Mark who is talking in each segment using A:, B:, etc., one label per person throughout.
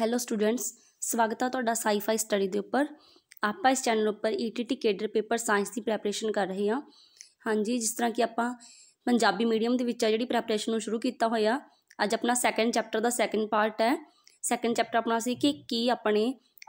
A: hello students ਸਵਾਗਤ ਹੈ ਤੁਹਾਡਾ ਸਾਈਫਾਈ ਸਟੱਡੀ ਦੇ ਉੱਪਰ ਆਪਾਂ ਇਸ ਚੈਨਲ ਉੱਪਰ ਈਟੀਟੀ ਕੇਡਰ ਪੇਪਰ ਸਾਇੰਸ ਦੀ ਪ੍ਰੈਪਰੇਸ਼ਨ ਕਰ ਰਹੇ ਹਾਂ ਹਾਂਜੀ ਜਿਸ ਤਰ੍ਹਾਂ ਕਿ ਆਪਾਂ ਪੰਜਾਬੀ ਮੀਡੀਅਮ ਦੇ ਵਿੱਚ ਆ ਜਿਹੜੀ ਪ੍ਰੈਪਰੇਸ਼ਨ ਨੂੰ ਸ਼ੁਰੂ ਕੀਤਾ ਹੋਇਆ ਅੱਜ ਆਪਣਾ ਸੈਕੰਡ ਚੈਪਟਰ ਦਾ ਸੈਕੰਡ ਪਾਰਟ ਹੈ ਸੈਕੰਡ ਚੈਪਟਰ ਆਪਣਾ ਸੀ ਕਿ ਕੀ ਆਪਣੇ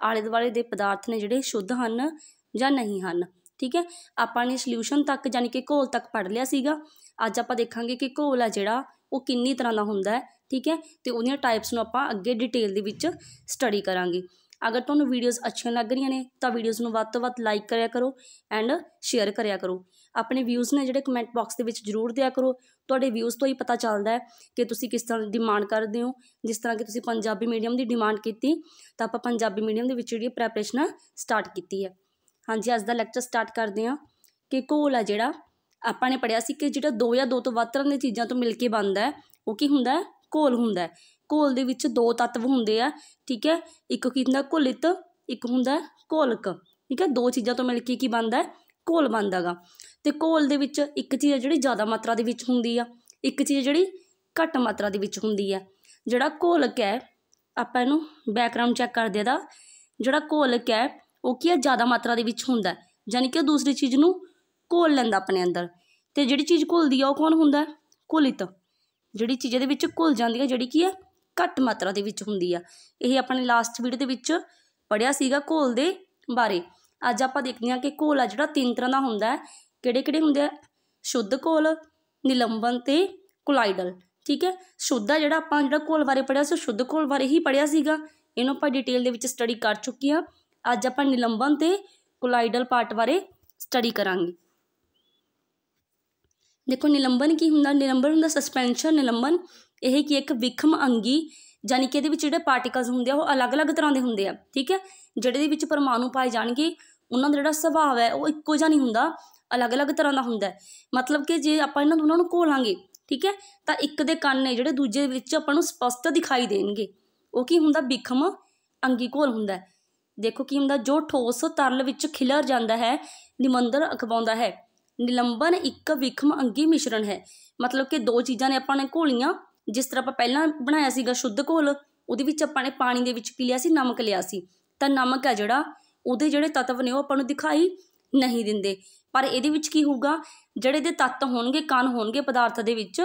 A: ਆਲੇ ਦੁਆਲੇ ਦੇ ਪਦਾਰਥ ਨੇ ਜਿਹੜੇ ਸ਼ੁੱਧ ਹਨ ਜਾਂ ਨਹੀਂ ਹਨ ਠੀਕ ਹੈ ਆਪਾਂ ਨੇ ਸੋਲੂਸ਼ਨ ਤੱਕ ਯਾਨੀ ਕਿ ਘੋਲ ਤੱਕ ਪੜ ਲਿਆ ਸੀਗਾ ਅੱਜ ਆਪਾਂ ਦੇਖਾਂਗੇ ਕਿ ਘੋਲ ਆ ਜਿਹੜਾ ਉਹ ਕਿੰਨੀ ਤਰ੍ਹਾਂ ਦਾ ਹੁੰਦਾ ਹੈ ਠੀਕ ਹੈ ਤੇ ਉਹਦੀਆਂ ਟਾਈਪਸ ਨੂੰ ਆਪਾਂ ਅੱਗੇ ਡਿਟੇਲ ਦੇ ਵਿੱਚ ਸਟੱਡੀ ਕਰਾਂਗੇ ਅਗਰ ਤੁਹਾਨੂੰ ਵੀਡੀਓਜ਼ ਅੱਛੀਆਂ ਲੱਗ ਰਹੀਆਂ ਨੇ ਤਾਂ ਵੀਡੀਓਜ਼ ਨੂੰ ਵੱਧ ਤੋਂ ਵੱਧ ਲਾਈਕ ਕਰਿਆ ਕਰੋ ਐਂਡ ਸ਼ੇਅਰ ਕਰਿਆ ਕਰੋ ਆਪਣੇ ਵਿਊਜ਼ ਨੇ ਜਿਹੜੇ ਕਮੈਂਟ ਬਾਕਸ ਦੇ ਵਿੱਚ ਜ਼ਰੂਰ ਦਿਆ ਕਰੋ ਤੁਹਾਡੇ ਵਿਊਜ਼ ਤੋਂ ਹੀ ਪਤਾ ਚੱਲਦਾ ਹੈ ਕਿ ਤੁਸੀਂ ਕਿਸ ਤਰ੍ਹਾਂ ਦੀ ਡਿਮਾਂਡ ਕਰਦੇ ਹੋ ਜਿਸ ਤਰ੍ਹਾਂ ਕਿ ਤੁਸੀਂ ਪੰਜਾਬੀ ਮੀਡੀਅਮ ਦੀ ਡਿਮਾਂਡ ਕੀਤੀ ਤਾਂ ਆਪਾਂ ਪੰਜਾਬੀ ਮੀਡੀਅਮ ਦੇ ਵਿੱਚ ਜਿਹੜੀ ਪ੍ਰੈਪਰੇਸ਼ਨ ਸਟਾਰਟ ਕੀਤੀ ਹੈ ਹਾਂਜੀ ਅੱਜ ਦਾ ਲੈਕਚਰ ਸਟਾਰਟ ਕਰਦੇ ਹਾਂ ਕਿ ਘੋਲ ਆ ਜਿਹੜਾ ਆਪਾਂ ਨੇ ਪੜਿਆ ਸੀ ਕਿ ਜਿਹੜਾ ਦੋ ਜਾਂ ਦੋ ਤੋਂ ਵੱਧ ਤਰ੍ਹਾਂ ਦੀਆਂ ਚੀਜ਼ਾਂ ਤੋਂ ਮਿਲ ਕੇ ਬਣਦਾ ਹੈ ਉਹ ਕੀ ਹੁੰਦਾ ਹੈ ਘੋਲ ਹੁੰਦਾ ਹੈ ਘੋਲ ਦੇ ਵਿੱਚ ਦੋ ਤੱਤਵ ਹੁੰਦੇ ਆ ਠੀਕ ਹੈ ਇੱਕ ਕੀ ਹੁੰਦਾ ਘੁਲਿਤ ਇੱਕ ਹੁੰਦਾ ਘੋਲਕ ਠੀਕ ਹੈ ਦੋ ਚੀਜ਼ਾਂ ਤੋਂ ਮਿਲ ਕੇ ਕੀ ਬਣਦਾ ਘੋਲ ਬਣਦਾਗਾ ਤੇ ਘੋਲ ਦੇ ਵਿੱਚ ਇੱਕ ਚੀਜ਼ ਜਿਹੜੀ ਜ਼ਿਆਦਾ ਮਾਤਰਾ ਦੇ ਵਿੱਚ ਹੁੰਦੀ ਆ ਇੱਕ ਚੀਜ਼ ਜਿਹੜੀ ਘੱਟ ਮਾਤਰਾ ਦੇ ਵਿੱਚ ਹੁੰਦੀ ਆ ਜਿਹੜਾ ਘੋਲਕ ਹੈ ਆਪਾਂ ਇਹਨੂੰ ਬੈਕਗ੍ਰਾਉਂਡ ਚੈੱਕ ਕਰਦੇ ਆ ਜਿਹੜਾ ਘੋਲਕ ਹੈ ਉਹ ਕੀ ਹੈ ਜ਼ਿਆਦਾ ਮਾਤਰਾ ਦੇ ਵਿੱਚ ਹੁੰਦਾ ਯਾਨੀ ਕਿ ਦੂਸਰੀ ਚੀਜ਼ ਨੂੰ ਘੋਲ ਲੈਂਦਾ ਆਪਣੇ ਅੰਦਰ ਤੇ ਜਿਹੜੀ ਚੀਜ਼ ਘੁਲਦੀ ਆ ਉਹ ਕੌਣ ਹੁੰਦਾ ਘੁਲਿਤ ਜਿਹੜੀ ਚੀਜ਼ ਦੇ ਵਿੱਚ ਘੁਲ ਜਾਂਦੀ ਹੈ ਜਿਹੜੀ ਕੀ ਹੈ ਘੱਟ ਮਾਤਰਾ ਦੇ ਵਿੱਚ ਹੁੰਦੀ ਆ ਇਹ ਆਪਣੇ ਲਾਸਟ ਵੀਡੀਓ ਦੇ ਵਿੱਚ ਪੜਿਆ ਸੀਗਾ ਘੋਲ ਦੇ ਬਾਰੇ ਅੱਜ ਆਪਾਂ ਦੇਖਦੇ ਹਾਂ ਕਿ ਘੋਲ ਆ ਜਿਹੜਾ ਤਿੰਨ ਤਰ੍ਹਾਂ ਦਾ ਹੁੰਦਾ ਹੈ ਕਿਹੜੇ ਕਿਹੜੇ ਹੁੰਦੇ ਆ ਸ਼ੁੱਧ ਘੋਲ ਨਿਲੰਬਨ ਤੇ ਕੋਲਾਈਡਲ ਠੀਕ ਹੈ ਸ਼ੁੱਧ ਆ ਜਿਹੜਾ ਆਪਾਂ ਜਿਹੜਾ ਘੋਲ ਬਾਰੇ ਪੜਿਆ ਸੀ ਸ਼ੁੱਧ ਘੋਲ ਬਾਰੇ ਹੀ ਪੜਿਆ ਸੀਗਾ ਇਹਨੂੰ ਆਪਾਂ ਡਿਟੇਲ ਦੇ ਵਿੱਚ ਸਟੱਡੀ ਕਰ ਚੁੱਕੀ ਆ ਅੱਜ ਆਪਾਂ ਨਿਲੰਬਨ ਤੇ ਕੋਲਾਈਡਲ ਪਾਰਟ ਬਾਰੇ ਸਟੱਡੀ ਕਰਾਂਗੇ ਦੇਖੋ ਨਿਲੰਬਨ ਕੀ ਹੁੰਦਾ ਨਿਲੰਬਨ ਹੁੰਦਾ ਸਸਪੈਂਸ਼ਨ ਨਿਲੰਬਨ ਇਹ ਕੀ ਇੱਕ ਵਿਖਮ ਅੰਗੀ ਯਾਨੀ ਕਿ ਇਹਦੇ ਵਿੱਚ ਜਿਹੜੇ ਪਾਰਟੀਕਲਸ ਹੁੰਦੇ ਆ ਉਹ ਅਲੱਗ-ਅਲੱਗ ਤਰ੍ਹਾਂ ਦੇ ਹੁੰਦੇ ਆ ਠੀਕ ਹੈ ਜਿਹੜੇ ਦੇ ਵਿੱਚ ਪਰਮਾਣੂ ਪਾਏ ਜਾਣਗੇ ਉਹਨਾਂ ਦਾ ਜਿਹੜਾ ਸੁਭਾਅ ਹੈ ਉਹ ਇੱਕੋ ਜਿਹਾ ਨਹੀਂ ਹੁੰਦਾ ਅਲੱਗ-ਅਲੱਗ ਤਰ੍ਹਾਂ ਦਾ ਹੁੰਦਾ ਮਤਲਬ ਕਿ ਜੇ ਆਪਾਂ ਇਹਨਾਂ ਦੋਨਾਂ ਨੂੰ ਘੋਲਾਂਗੇ ਠੀਕ ਹੈ ਤਾਂ ਇੱਕ ਦੇ ਕੰਨ ਨੇ ਜਿਹੜੇ ਦੂਜੇ ਵਿੱਚ ਆਪਾਂ ਨੂੰ ਸਪਸ਼ਟ ਦਿਖਾਈ ਦੇਣਗੇ ਉਹ ਕੀ ਹੁੰਦਾ ਵਿਖਮ ਅੰਗੀ ਘੋਲ ਹੁੰਦਾ ਦੇਖੋ ਕੀ ਹੁੰਦਾ ਜੋ ਠੋਸ ਤਰਲ ਵਿੱਚ ਖਿਲਰ ਜਾਂਦਾ ਹੈ ਨਿਮੰਦਰ ਅਖਵਾਉਂਦਾ ਹੈ ਨਿਲੰਬਨ ਇੱਕ ਵਿਖਮ ਅੰਗੀ ਮਿਸ਼ਰਣ ਹੈ ਮਤਲਬ ਕਿ ਦੋ ਚੀਜ਼ਾਂ ਨੇ ਆਪਾਂ ਨੇ ਘੋਲੀਆਂ ਜਿਸ ਤਰ੍ਹਾਂ ਆਪਾਂ ਪਹਿਲਾਂ ਬਣਾਇਆ ਸੀਗਾ ਸ਼ੁੱਧ ਘੋਲ ਉਹਦੇ ਵਿੱਚ ਆਪਾਂ ਨੇ ਪਾਣੀ ਦੇ ਵਿੱਚ ਕੀ ਲਿਆ ਸੀ ਨਮਕ ਲਿਆ ਸੀ ਤਾਂ ਨਮਕ ਹੈ ਜਿਹੜਾ ਉਹਦੇ ਜਿਹੜੇ ਤੱਤਵ ਨੇ ਉਹ ਆਪਾਂ ਨੂੰ ਦਿਖਾਈ ਨਹੀਂ ਦਿੰਦੇ ਪਰ ਇਹਦੇ ਵਿੱਚ ਕੀ ਹੋਊਗਾ ਜਿਹੜੇ ਦੇ ਤੱਤ ਹੋਣਗੇ ਕਣ ਹੋਣਗੇ ਪਦਾਰਥ ਦੇ ਵਿੱਚ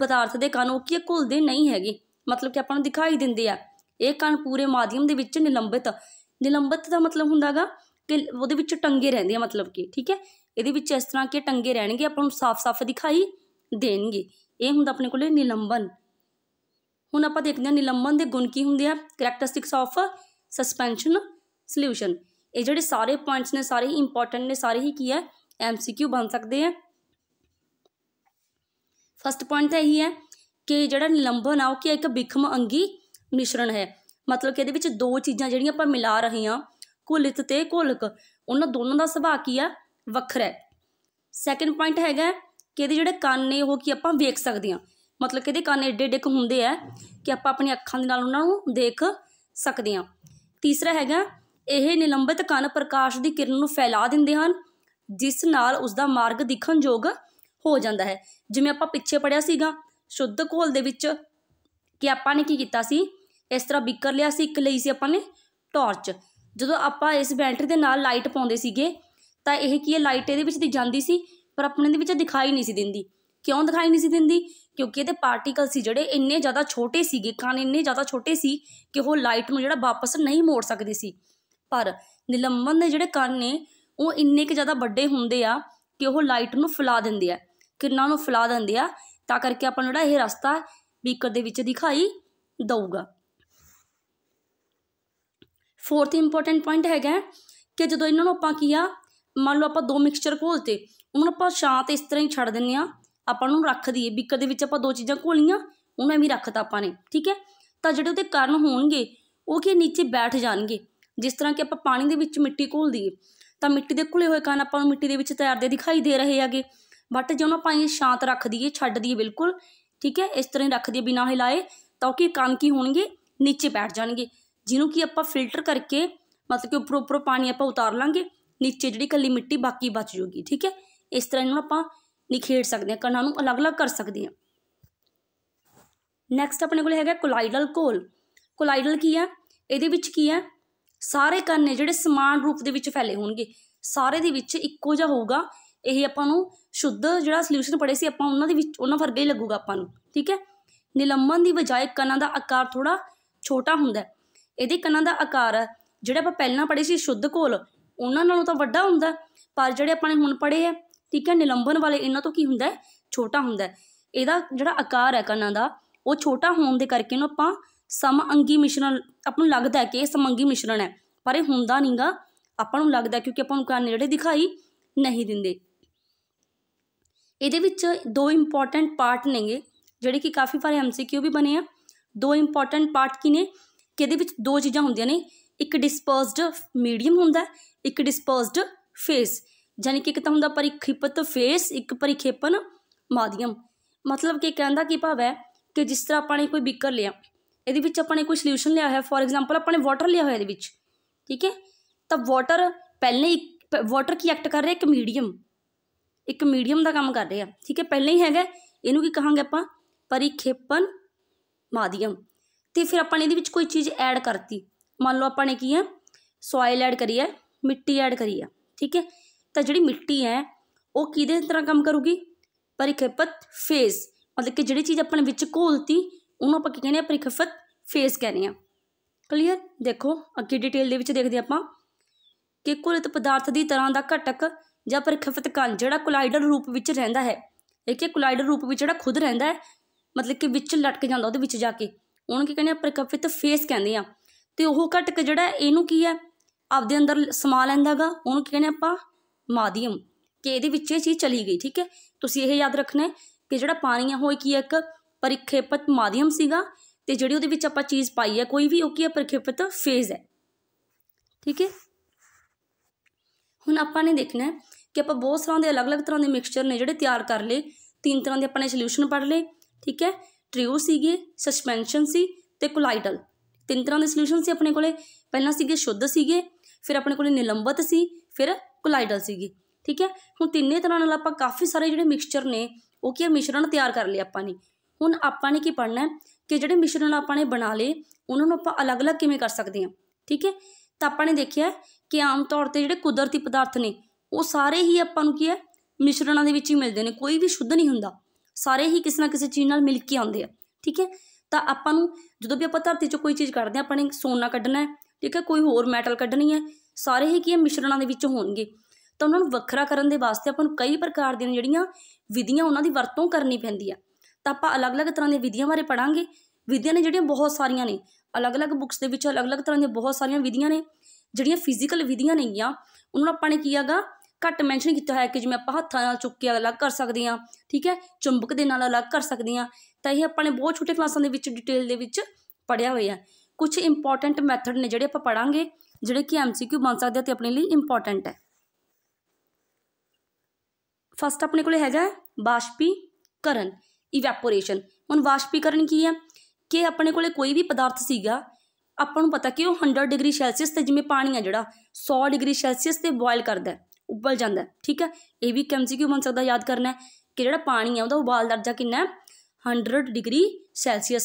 A: ਪਦਾਰਥ ਦੇ ਕਣ ਉਹ ਕੀ ਘੁਲਦੇ ਨਹੀਂ ਹੈਗੇ ਮਤਲਬ ਕਿ ਆਪਾਂ ਨੂੰ ਦਿਖਾਈ ਦਿੰਦੇ ਆ ਇਹ ਕਣ ਪੂਰੇ ਮਾਧਿਅਮ ਦੇ ਵਿੱਚ ਨਿਲੰਬਿਤ ਨਿਲੰਬਿਤ ਦਾ ਮਤਲਬ ਹੁੰਦਾਗਾ ਕਿ ਉਹਦੇ ਵਿੱਚ ਟੰਗੇ ਰਹਿੰਦੇ ਆ ਮਤਲਬ ਕਿ ਠੀਕ ਹੈ ਇਹਦੇ ਵਿੱਚ ਇਸ ਤਰ੍ਹਾਂ ਕਿ ਟੰਗੇ ਰਹਿਣਗੇ ਆਪਾਂ ਨੂੰ ਸਾਫ਼-ਸਾਫ਼ ਦਿਖਾਈ ਦੇਣਗੇ ਇਹ ਹੁੰਦਾ ਆਪਣੇ ਕੋਲੇ ਨਿਲੰਬਨ ਹੁਣ ਆਪਾਂ ਦੇਖਦੇ ਹਾਂ ਨਿਲੰਬਨ ਦੇ ਗੁਣ ਕੀ ਹੁੰਦੇ ਆ ਕੈਰੈਕਟਰਿਸਟਿਕਸ ਆਫ ਸਸਪੈਂਸ਼ਨ ਸੋਲੂਸ਼ਨ ਇਹ ਜਿਹੜੇ ਸਾਰੇ ਪੁਆਇੰਟਸ ਨੇ ਸਾਰੇ ਇੰਪੋਰਟੈਂਟ ਨੇ ਸਾਰੇ ਹੀ ਕੀ ਹੈ ਐਮਸੀਕਿਊ ਬਣ ਸਕਦੇ ਆ ਫਸਟ ਪੁਆਇੰਟ ਤਾਂ ਇਹੀ ਹੈ ਕਿ ਜਿਹੜਾ ਨਿਲੰਬਨ ਆ ਉਹ ਕੀ ਇੱਕ ਵਿਖਮ ਅੰਗੀ ਮਿਸ਼ਰਣ ਹੈ ਮਤਲਬ ਕਿ ਇਹਦੇ ਵਿੱਚ ਦੋ ਚੀਜ਼ਾਂ ਜਿਹੜੀਆਂ ਆਪਾਂ ਮਿਲਾ ਰਹੇ ਹਾਂ ਕੁਲਿਤ ਤੇ ਕੋਲਕ ਉਹਨਾਂ ਦੋਨਾਂ ਦਾ ਸੁਭਾਅ ਕੀ ਆ ਵੱਖਰਾ ਸੈਕੰਡ ਪੁਆਇੰਟ ਹੈਗਾ ਕਿ ਇਹਦੇ ਜਿਹੜੇ ਕੰਨ ਨੇ ਉਹ ਕੀ ਆਪਾਂ ਵੇਖ ਸਕਦੇ ਹਾਂ ਮਤਲਬ ਕਿ ਇਹਦੇ ਕੰਨ ਏਡੇ ਏਡੇ ਹੁੰਦੇ ਆ ਕਿ ਆਪਾਂ ਆਪਣੀ ਅੱਖਾਂ ਦੇ ਨਾਲ ਉਹਨਾਂ ਨੂੰ ਦੇਖ ਸਕਦੇ ਹਾਂ ਤੀਸਰਾ ਹੈਗਾ ਇਹ ਨਿਲੰਬਿਤ ਕੰਨ ਪ੍ਰਕਾਸ਼ ਦੀ ਕਿਰਨ ਨੂੰ ਫੈਲਾ ਦਿੰਦੇ ਹਨ ਜਿਸ ਨਾਲ ਉਸ ਦਾ ਮਾਰਗ ਦਿਖਣ ਯੋਗ ਹੋ ਜਾਂਦਾ ਹੈ ਜਿਵੇਂ ਆਪਾਂ ਪਿੱਛੇ ਪੜਿਆ ਸੀਗਾ ਸ਼ੁੱਧ ਘੋਲ ਦੇ ਵਿੱਚ ਕਿ ਆਪਾਂ ਨੇ ਕੀ ਕੀਤਾ ਸੀ ਇਸ ਤਰ੍ਹਾਂ ਬਿੱਕਰ ਲਿਆ ਸੀ ਇੱਕ ਲਈ ਸੀ ਆਪਾਂ ਨੇ ਟਾਰਚ ਜਦੋਂ ਆਪਾਂ ਇਸ ਬੈਟਰੀ ਦੇ ਨਾਲ ਲਾਈਟ ਪਾਉਂਦੇ ਸੀਗੇ ਤਾਂ ਇਹ ਕੀ ਹੈ ਲਾਈਟ ਇਹਦੇ ਵਿੱਚ ਦੀ ਜਾਂਦੀ ਸੀ ਪਰ ਆਪਣੇ ਦੇ ਵਿੱਚ ਦਿਖਾਈ ਨਹੀਂ ਸੀ ਦਿੰਦੀ ਕਿਉਂ ਦਿਖਾਈ ਨਹੀਂ ਸੀ ਦਿੰਦੀ ਕਿਉਂਕਿ ਇਹਦੇ ਪਾਰਟੀਕਲ ਸੀ ਜਿਹੜੇ ਇੰਨੇ ਜ਼ਿਆਦਾ ਛੋਟੇ ਸੀਗੇ ਕਣ ਇੰਨੇ ਜ਼ਿਆਦਾ ਛੋਟੇ ਸੀ ਕਿ ਉਹ ਲਾਈਟ ਨੂੰ ਜਿਹੜਾ ਵਾਪਸ ਨਹੀਂ ਮੋੜ ਸਕਦੇ ਸੀ ਪਰ ਨਿਲੰਬਨ ਦੇ ਜਿਹੜੇ ਕਣ ਨੇ ਉਹ ਇੰਨੇ ਕਿ ਜ਼ਿਆਦਾ ਵੱਡੇ ਹੁੰਦੇ ਆ ਕਿ ਉਹ ਲਾਈਟ ਨੂੰ ਫੁਲਾ ਦਿੰਦੇ ਆ ਕਿਰਨਾਂ ਨੂੰ ਫੁਲਾ ਦਿੰਦੇ ਆ ਤਾਂ ਕਰਕੇ ਆਪਾਂ ਜਿਹੜਾ ਇਹ ਰਸਤਾ ਬੀਕਰ ਦੇ ਵਿੱਚ ਦਿਖਾਈ ਦਊਗਾ ਫੋਰਥ ਇੰਪੋਰਟੈਂਟ ਪੁਆਇੰਟ ਹੈਗਾ ਕਿ ਜਦੋਂ ਇਹਨਾਂ ਨੂੰ ਆਪਾਂ ਕੀ ਆ ਮੰਨ ਲਓ ਆਪਾਂ ਦੋ ਮਿਕਸਚਰ ਘੋਲਤੇ ਉਹਨੂੰ ਆਪਾਂ ਛਾਂ ਤੇ ਇਸ ਤਰ੍ਹਾਂ ਹੀ ਛੱਡ ਦਿੰਨੇ ਆ ਆਪਾਂ ਨੂੰ ਰੱਖ ਦਈਏ ਬੀਕਰ ਦੇ ਵਿੱਚ ਆਪਾਂ ਦੋ ਚੀਜ਼ਾਂ ਘੋਲੀਆਂ ਉਹਨੂੰ ਐਵੇਂ ਰੱਖਤਾ ਆਪਾਂ ਨੇ ਠੀਕ ਹੈ ਤਾਂ ਜਿਹੜੇ ਉਹਦੇ ਕਾਰਨ ਹੋਣਗੇ ਉਹ ਕੀ ਨੀਚੇ ਬੈਠ ਜਾਣਗੇ ਜਿਸ ਤਰ੍ਹਾਂ ਕਿ ਆਪਾਂ ਪਾਣੀ ਦੇ ਵਿੱਚ ਮਿੱਟੀ ਘੋਲ ਦਈਏ ਤਾਂ ਮਿੱਟੀ ਦੇ ਘੁਲੇ ਹੋਏ ਕਣ ਆਪਾਂ ਨੂੰ ਮਿੱਟੀ ਦੇ ਵਿੱਚ ਤੈਰਦੇ ਦਿਖਾਈ ਦੇ ਰਹੇ ਹੈਗੇ ਬਟ ਜੇ ਉਹਨੂੰ ਆਪਾਂ ਇਹ ਸ਼ਾਂਤ ਰੱਖ ਦਈਏ ਛੱਡ ਦਈਏ ਬਿਲਕੁਲ ਠੀਕ ਹੈ ਇਸ ਤਰ੍ਹਾਂ ਹੀ ਰੱਖ ਦਈਏ ਬਿਨਾਂ ਹਿਲਾਏ ਤਾਂ ਕਿ ਕਣ ਕੀ ਹੋਣਗੇ ਨੀਚੇ ਬੈਠ ਜਾਣਗੇ ਜਿਹਨੂੰ ਕਿ ਆਪਾਂ ਫਿਲਟਰ ਕਰਕੇ ਮਤਲਬ ਕਿ ਉੱਪਰੋਂ ਉੱਪਰੋਂ ਪਾਣੀ ਆਪਾਂ ਉਤਾਰ ਲਾਂਗੇ ਨੀਚੇ ਜਿਹੜੀ ਕੱਲੀ ਮਿੱਟੀ ਬਾਕੀ ਬਚ ਜੂਗੀ ਠੀਕ ਹੈ ਇਸ ਤਰ੍ਹਾਂ ਇਹਨੂੰ ਆਪਾਂ ਨਿਖੇੜ ਸਕਦੇ ਹਾਂ ਕਣਾਂ ਨੂੰ ਅਲੱਗ-ਅਲੱਗ ਕਰ ਸਕਦੇ ਹਾਂ ਨੈਕਸਟ ਆਪਣੇ ਕੋਲ ਹੈਗਾ ਕੋਲਾਈਡਲ ਕੋਲ ਕੋਲਾਈਡਲ ਕੀ ਹੈ ਇਹਦੇ ਵਿੱਚ ਕੀ ਹੈ ਸਾਰੇ ਕਣ ਨੇ ਜਿਹੜੇ ਸਮਾਨ ਰੂਪ ਦੇ ਵਿੱਚ ਫੈਲੇ ਹੋਣਗੇ ਸਾਰੇ ਦੇ ਵਿੱਚ ਇੱਕੋ ਜਿਹਾ ਹੋਊਗਾ ਇਹ ਆਪਾਂ ਨੂੰ ਸ਼ੁੱਧ ਜਿਹੜਾ ਸੋਲੂਸ਼ਨ ਪੜੇ ਸੀ ਆਪਾਂ ਉਹਨਾਂ ਦੇ ਵਿੱਚ ਉਹਨਾਂ ਵਰਗਾ ਹੀ ਲੱਗੂਗਾ ਆਪਾਂ ਨੂੰ ਠੀਕ ਹੈ ਨਿਲੰਬਨ ਦੀ ਬਜਾਏ ਕਣਾਂ ਦਾ ਆਕਾਰ ਥੋੜਾ ਛੋਟਾ ਹੁੰਦਾ ਹੈ ਇਹਦੇ ਕਣਾਂ ਦਾ ਆਕਾਰ ਜਿਹੜਾ ਆਪਾਂ ਪਹਿਲਾਂ ਪੜੇ ਸੀ ਸ਼ੁੱਧ ਕੋਲ ਉਹਨਾਂ ਨਾਲੋਂ ਤਾਂ ਵੱਡਾ ਹੁੰਦਾ ਪਰ ਜਿਹੜੇ ਆਪਾਂ ਨੇ ਹੁਣ ਪੜ੍ਹੇ ਆ ਠੀਕ ਹੈ ਨਿਲੰਬਨ ਵਾਲੇ ਇਹਨਾਂ ਤੋਂ ਕੀ ਹੁੰਦਾ ਛੋਟਾ ਹੁੰਦਾ ਇਹਦਾ ਜਿਹੜਾ ਆਕਾਰ ਹੈ ਕੰਨਾਂ ਦਾ ਉਹ ਛੋਟਾ ਹੋਣ ਦੇ ਕਰਕੇ ਨੂੰ ਆਪਾਂ ਸਮਅੰਗੀ ਮਿਸ਼ਰਣ ਆਪਾਂ ਨੂੰ ਲੱਗਦਾ ਹੈ ਕਿ ਇਹ ਸਮਅੰਗੀ ਮਿਸ਼ਰਣ ਹੈ ਪਰ ਇਹ ਹੁੰਦਾ ਨਹੀਂਗਾ ਆਪਾਂ ਨੂੰ ਲੱਗਦਾ ਕਿਉਂਕਿ ਆਪਾਂ ਨੂੰ ਕੰਨ ਜਿਹੜੇ ਦਿਖਾਈ ਨਹੀਂ ਦਿੰਦੇ ਇਹਦੇ ਵਿੱਚ ਦੋ ਇੰਪੋਰਟੈਂਟ ਪਾਰਟ ਨੇਗੇ ਜਿਹੜੇ ਕਿ ਕਾਫੀ ਫਾਰੇ ਐਮਸੀਕਿਊ ਵੀ ਬਣੇ ਆ ਦੋ ਇੰਪੋਰਟੈਂਟ ਪਾਰਟ ਕੀ ਨੇ ਕਿਹਦੇ ਵਿੱਚ ਦੋ ਚੀਜ਼ਾਂ ਹੁੰਦੀਆਂ ਨੇ ਇੱਕ ਡਿਸਪੋਜ਼ਡ ਮੀਡੀਅਮ ਹੁੰਦਾ ਇੱਕ ਡਿਸਪੋਜ਼ਡ ਫੇਸ ਯਾਨੀ ਕਿ ਇੱਕ ਤਾਂ ਹੁੰਦਾ ਪਰਿਖੇਪਤ ਫੇਸ ਇੱਕ ਪਰਿਖੇਪਨ ਮਾਧਿਅਮ ਮਤਲਬ ਕਿ ਕਹਿੰਦਾ ਕੀ ਭਾਵ ਹੈ ਕਿ ਜਿਸ ਤਰ੍ਹਾਂ ਆਪਾਂ ਨੇ ਕੋਈ ਬੀਕਰ ਲਿਆ ਇਹਦੇ ਵਿੱਚ ਆਪਾਂ ਨੇ ਕੋਈ ਸੋਲੂਸ਼ਨ ਲਿਆ ਹੋਇਆ ਫੋਰ ਐਗਜ਼ਾਮਪਲ ਆਪਾਂ ਨੇ ਵਾਟਰ ਲਿਆ ਹੋਇਆ ਇਹਦੇ ਵਿੱਚ ਠੀਕ ਹੈ ਤਾਂ ਵਾਟਰ ਪਹਿਲੇ ਹੀ ਵਾਟਰ ਕੀ ਐਕਟ ਕਰ ਰਿਹਾ ਇੱਕ ਮੀਡੀਅਮ ਇੱਕ ਮੀਡੀਅਮ ਦਾ ਕੰਮ ਕਰ ਰਿਹਾ ਠੀਕ ਹੈ ਪਹਿਲੇ ਹੀ ਹੈਗਾ ਇਹਨੂੰ ਕੀ ਕਹਾਂਗੇ ਆਪਾਂ ਪਰਿਖੇਪਨ ਮਾਧਿਅਮ ਤੇ ਫਿਰ ਆਪਾਂ ਨੇ ਇਹਦੇ ਵਿੱਚ ਕੋਈ ਚੀਜ਼ ਐਡ ਕਰਤੀ ਮੰਨ ਲਓ ਆਪਾਂ ਨੇ ਕੀ ਹੈ ਸੋਇਲ ਐਡ ਕਰੀ ਹੈ ਮਿੱਟੀ ਐਡ ਕਰੀ ਹੈ ਠੀਕ ਹੈ ਤਾਂ ਜਿਹੜੀ ਮਿੱਟੀ ਹੈ ਉਹ ਕਿਹਦੇ ਤਰ੍ਹਾਂ ਕੰਮ ਕਰੂਗੀ ਪਰਿਖੇਪਤ ਫੇਸ ਮਤਲਬ ਕਿ ਜਿਹੜੀ ਚੀਜ਼ ਆਪਣੇ ਵਿੱਚ ਘੋਲਤੀ ਉਹਨੂੰ ਆਪਾਂ ਕੀ ਕਹਿੰਦੇ ਆ ਪਰਿਖੇਪਤ ਫੇਸ ਕਹਿੰਦੇ ਆ ਕਲੀਅਰ ਦੇਖੋ ਅੱਗੇ ਡਿਟੇਲ ਦੇ ਵਿੱਚ ਦੇਖਦੇ ਆਪਾਂ ਕਿ ਕੋਲਿਤ ਪਦਾਰਥ ਦੀ ਤਰ੍ਹਾਂ ਦਾ ਘਟਕ ਜਾਂ ਪਰਿਖੇਪਤ ਕਣ ਜਿਹੜਾ ਕੋਲਾਈਡਰ ਰੂਪ ਵਿੱਚ ਰਹਿੰਦਾ ਹੈ ਇੱਕ ਇਹ ਕੋਲਾਈਡਰ ਰੂਪ ਵਿੱਚ ਜਿਹੜਾ ਖੁਦ ਰਹਿੰਦਾ ਹੈ ਮਤਲਬ ਕਿ ਵਿੱਚ ਲਟਕ ਜਾਂਦਾ ਉਹਦੇ ਵਿੱਚ ਜਾ ਕੇ ਉਹਨੂੰ ਕੀ ਕਹਿੰਦੇ ਆ ਪਰਿਖੇਪਤ ਫੇਸ ਕਹਿੰਦੇ ਆ ਤੇ ਉਹ ਘਟਕ ਜਿਹੜਾ ਇਹਨੂੰ ਕੀ ਹੈ ਆਪਦੇ ਅੰਦਰ ਸਮਾ ਲੈਂਦਾਗਾ ਉਹਨੂੰ ਕਹਿੰਦੇ ਆਪਾਂ ਮਾਧਿਅਮ ਕਿ ਇਹਦੇ ਵਿੱਚ ਇਹ ਚੀਜ਼ ਚਲੀ ਗਈ ਠੀਕ ਹੈ ਤੁਸੀਂ ਇਹ ਯਾਦ ਰੱਖਣਾ ਕਿ ਜਿਹੜਾ ਪਾਣੀ ਆ ਉਹ ਕੀ ਇੱਕ ਪਰਿਖੇਪਤ ਮਾਧਿਅਮ ਸੀਗਾ ਤੇ ਜਿਹੜੀ ਉਹਦੇ ਵਿੱਚ ਆਪਾਂ ਚੀਜ਼ ਪਾਈ ਹੈ ਕੋਈ ਵੀ ਉਹ ਕੀ ਹੈ ਪਰਿਖੇਪਤ ਫੇਜ਼ ਹੈ ਠੀਕ ਹੈ ਹੁਣ ਆਪਾਂ ਨੇ ਦੇਖਣਾ ਕਿ ਆਪਾਂ ਬਹੁਤ ਸਾਰੇ ਦੇ ਅਲੱਗ-ਅਲੱਗ ਤਰ੍ਹਾਂ ਦੇ ਮਿਕਸਚਰ ਨੇ ਜਿਹੜੇ ਤਿਆਰ ਕਰ ਲਏ ਤਿੰਨ ਤਰ੍ਹਾਂ ਦੇ ਆਪਾਂ ਨੇ ਸੋਲੂਸ਼ਨ ਪੜ ਲਏ ਠੀਕ ਹੈ ਟ੍ਰਿਊ ਸੀਗੇ ਸਸਪੈਂਸ਼ਨ ਸੀ ਤੇ ਕੋਲਾਈਡਲ ਤਿੰਨ ਤਰ੍ਹਾਂ ਦੇ ਸੋਲੂਸ਼ਨ ਸੀ ਆਪਣੇ ਕੋਲੇ ਪਹਿਲਾਂ ਸੀਗੇ ਸ਼ੁੱਧ ਸੀਗੇ ਫਿਰ ਆਪਣੇ ਕੋਲੇ ਨਿਲੰਬਤ ਸੀ ਫਿਰ ਕੋਲਾਈਡਲ ਸੀਗੀ ਠੀਕ ਹੈ ਹੁਣ ਤਿੰਨੇ ਤਰ੍ਹਾਂ ਨਾਲ ਆਪਾਂ ਕਾਫੀ ਸਾਰੇ ਜਿਹੜੇ ਮਿਕਸਚਰ ਨੇ ਉਹ ਕੀ ਮਿਸ਼ਰਣ ਤਿਆਰ ਕਰ ਲਿਆ ਆਪਾਂ ਨੇ ਹੁਣ ਆਪਾਂ ਨੇ ਕੀ ਪੜਨਾ ਹੈ ਕਿ ਜਿਹੜੇ ਮਿਸ਼ਰਣ ਆਪਾਂ ਨੇ ਬਣਾ ਲਏ ਉਹਨਾਂ ਨੂੰ ਆਪਾਂ ਅਲੱਗ-ਅਲੱਗ ਕਿਵੇਂ ਕਰ ਸਕਦੇ ਹਾਂ ਠੀਕ ਹੈ ਤਾਂ ਆਪਾਂ ਨੇ ਦੇਖਿਆ ਕਿ ਆਮ ਤੌਰ ਤੇ ਜਿਹੜੇ ਕੁਦਰਤੀ ਪਦਾਰਥ ਨੇ ਉਹ ਸਾਰੇ ਹੀ ਆਪਾਂ ਨੂੰ ਕੀ ਹੈ ਮਿਸ਼ਰਣਾਂ ਦੇ ਵਿੱਚ ਹੀ ਮਿਲਦੇ ਨੇ ਕੋਈ ਵੀ ਸ਼ੁੱਧ ਨਹੀਂ ਹੁੰਦਾ ਸਾਰੇ ਹੀ ਕਿਸੇ ਨਾ ਕਿਸੇ ਚੀਜ਼ ਨਾਲ ਮਿਲ ਕੇ ਆਉਂਦੇ ਆ ਠੀਕ ਹੈ ਤਾਂ ਆਪਾਂ ਨੂੰ ਜਦੋਂ ਵੀ ਆਪਾਂ ਧਰਤੀ 'ਚੋਂ ਕੋਈ ਚੀਜ਼ ਕੱਢਦੇ ਆ ਆਪਾਂ ਨੇ ਸੋਨਾ ਕੱਢਣਾ ਹੈ ਠੀਕ ਹੈ ਕੋਈ ਹੋਰ ਮੈਟਲ ਕੱਢਣੀ ਹੈ ਸਾਰੇ ਹੀ ਕੀ ਹੈ ਮਿਸ਼ਰਣਾਂ ਦੇ ਵਿੱਚ ਹੋਣਗੇ ਤਾਂ ਉਹਨਾਂ ਨੂੰ ਵੱਖਰਾ ਕਰਨ ਦੇ ਵਾਸਤੇ ਆਪਾਂ ਨੂੰ ਕਈ ਪ੍ਰਕਾਰ ਦੀਆਂ ਜਿਹੜੀਆਂ ਵਿਧੀਆਂ ਉਹਨਾਂ ਦੀ ਵਰਤੋਂ ਕਰਨੀ ਪੈਂਦੀ ਆ ਤਾਂ ਆਪਾਂ ਅਲੱਗ-ਅਲੱਗ ਤਰ੍ਹਾਂ ਦੀਆਂ ਵਿਧੀਆਂ ਬਾਰੇ ਪੜਾਂਗੇ ਵਿਧੀਆਂ ਨੇ ਜਿਹੜੀਆਂ ਬਹੁਤ ਸਾਰੀਆਂ ਨੇ ਅਲੱਗ-ਅਲੱਗ ਬੁੱਕਸ ਦੇ ਵਿੱਚ ਅਲੱਗ-ਅਲੱਗ ਤਰ੍ਹਾਂ ਦੀਆਂ ਬਹੁਤ ਸਾਰੀਆਂ ਵਿਧੀਆਂ ਨੇ ਜਿਹੜੀਆਂ ਫਿਜ਼ੀਕਲ ਵਿਧੀਆਂ ਨੇਗੀਆਂ ਉਹਨਾਂ ਨੂੰ ਆਪਾਂ ਨੇ ਕੀ ਹੈਗਾ ਘੱਟ ਮੈਂਸ਼ਨ ਕੀਤਾ ਹੋਇਆ ਕਿ ਜਿਵੇਂ ਆਪਾਂ ਹੱਥਾਂ ਨਾਲ ਚੁੱਕ ਕੇ ਅਲੱਗ ਕਰ ਸਕਦੇ ਆ ਠੀਕ ਹੈ ਚੁੰਬਕ ਦੇ ਨਾਲ ਅਲੱਗ ਕਰ ਸਕਦੇ ਆ ਤਾਂ ਇਹ ਆਪਾਂ ਨੇ ਬਹੁਤ ਛੋਟੇ ਕਲਾਸਾਂ ਦੇ ਵਿੱਚ ਡਿਟੇਲ ਦੇ ਵਿੱਚ ਪੜਿਆ ਹੋਇਆ ਕੁਝ ਇੰਪੋਰਟੈਂਟ ਮੈਥਡ ਨੇ ਜਿਹੜੇ ਆਪਾਂ ਪੜਾਂਗੇ ਜਿਹੜੇ ਕਿ ਐਮਸੀਕਿਊ ਬਣ ਸਕਦੇ ਆ ਤੇ ਆਪਣੇ ਲਈ ਇੰਪੋਰਟੈਂਟ ਹੈ ਫਸਟ ਆਪਣੇ ਕੋਲੇ ਹੈਗਾ ਕਰਨ ਇਵੈਪੋਰੇਸ਼ਨ ਹੁਣ ਵਾਸ਼ਪੀਕਰਨ ਕੀ ਹੈ ਕਿ ਆਪਣੇ ਕੋਲੇ ਕੋਈ ਵੀ ਪਦਾਰਥ ਸੀਗਾ ਆਪਾਂ ਨੂੰ ਪਤਾ ਕਿ ਉਹ 100 ਡਿਗਰੀ ਸੈਲਸੀਅਸ ਤੇ ਜਿਵੇਂ ਪਾਣੀ ਆ ਜਿਹੜਾ 100 ਡਿਗਰੀ ਸੈਲਸੀਅਸ ਤੇ ਬੋਇਲ ਕਰਦਾ ਉਬਲ ਜਾਂਦਾ ਠੀਕ ਹੈ ਇਹ ਵੀ ਕੈਮਸੀਕਿਊ ਬਣ ਸਕਦਾ ਯਾਦ ਕਰਨਾ ਕਿ ਜਿਹੜਾ ਪਾਣੀ ਹੈ ਉਹਦਾ ਉਬਾਲ ਦਰਜਾ ਕਿੰਨਾ ਹੈ 100 ਡਿਗਰੀ ਸੈਲਸੀਅਸ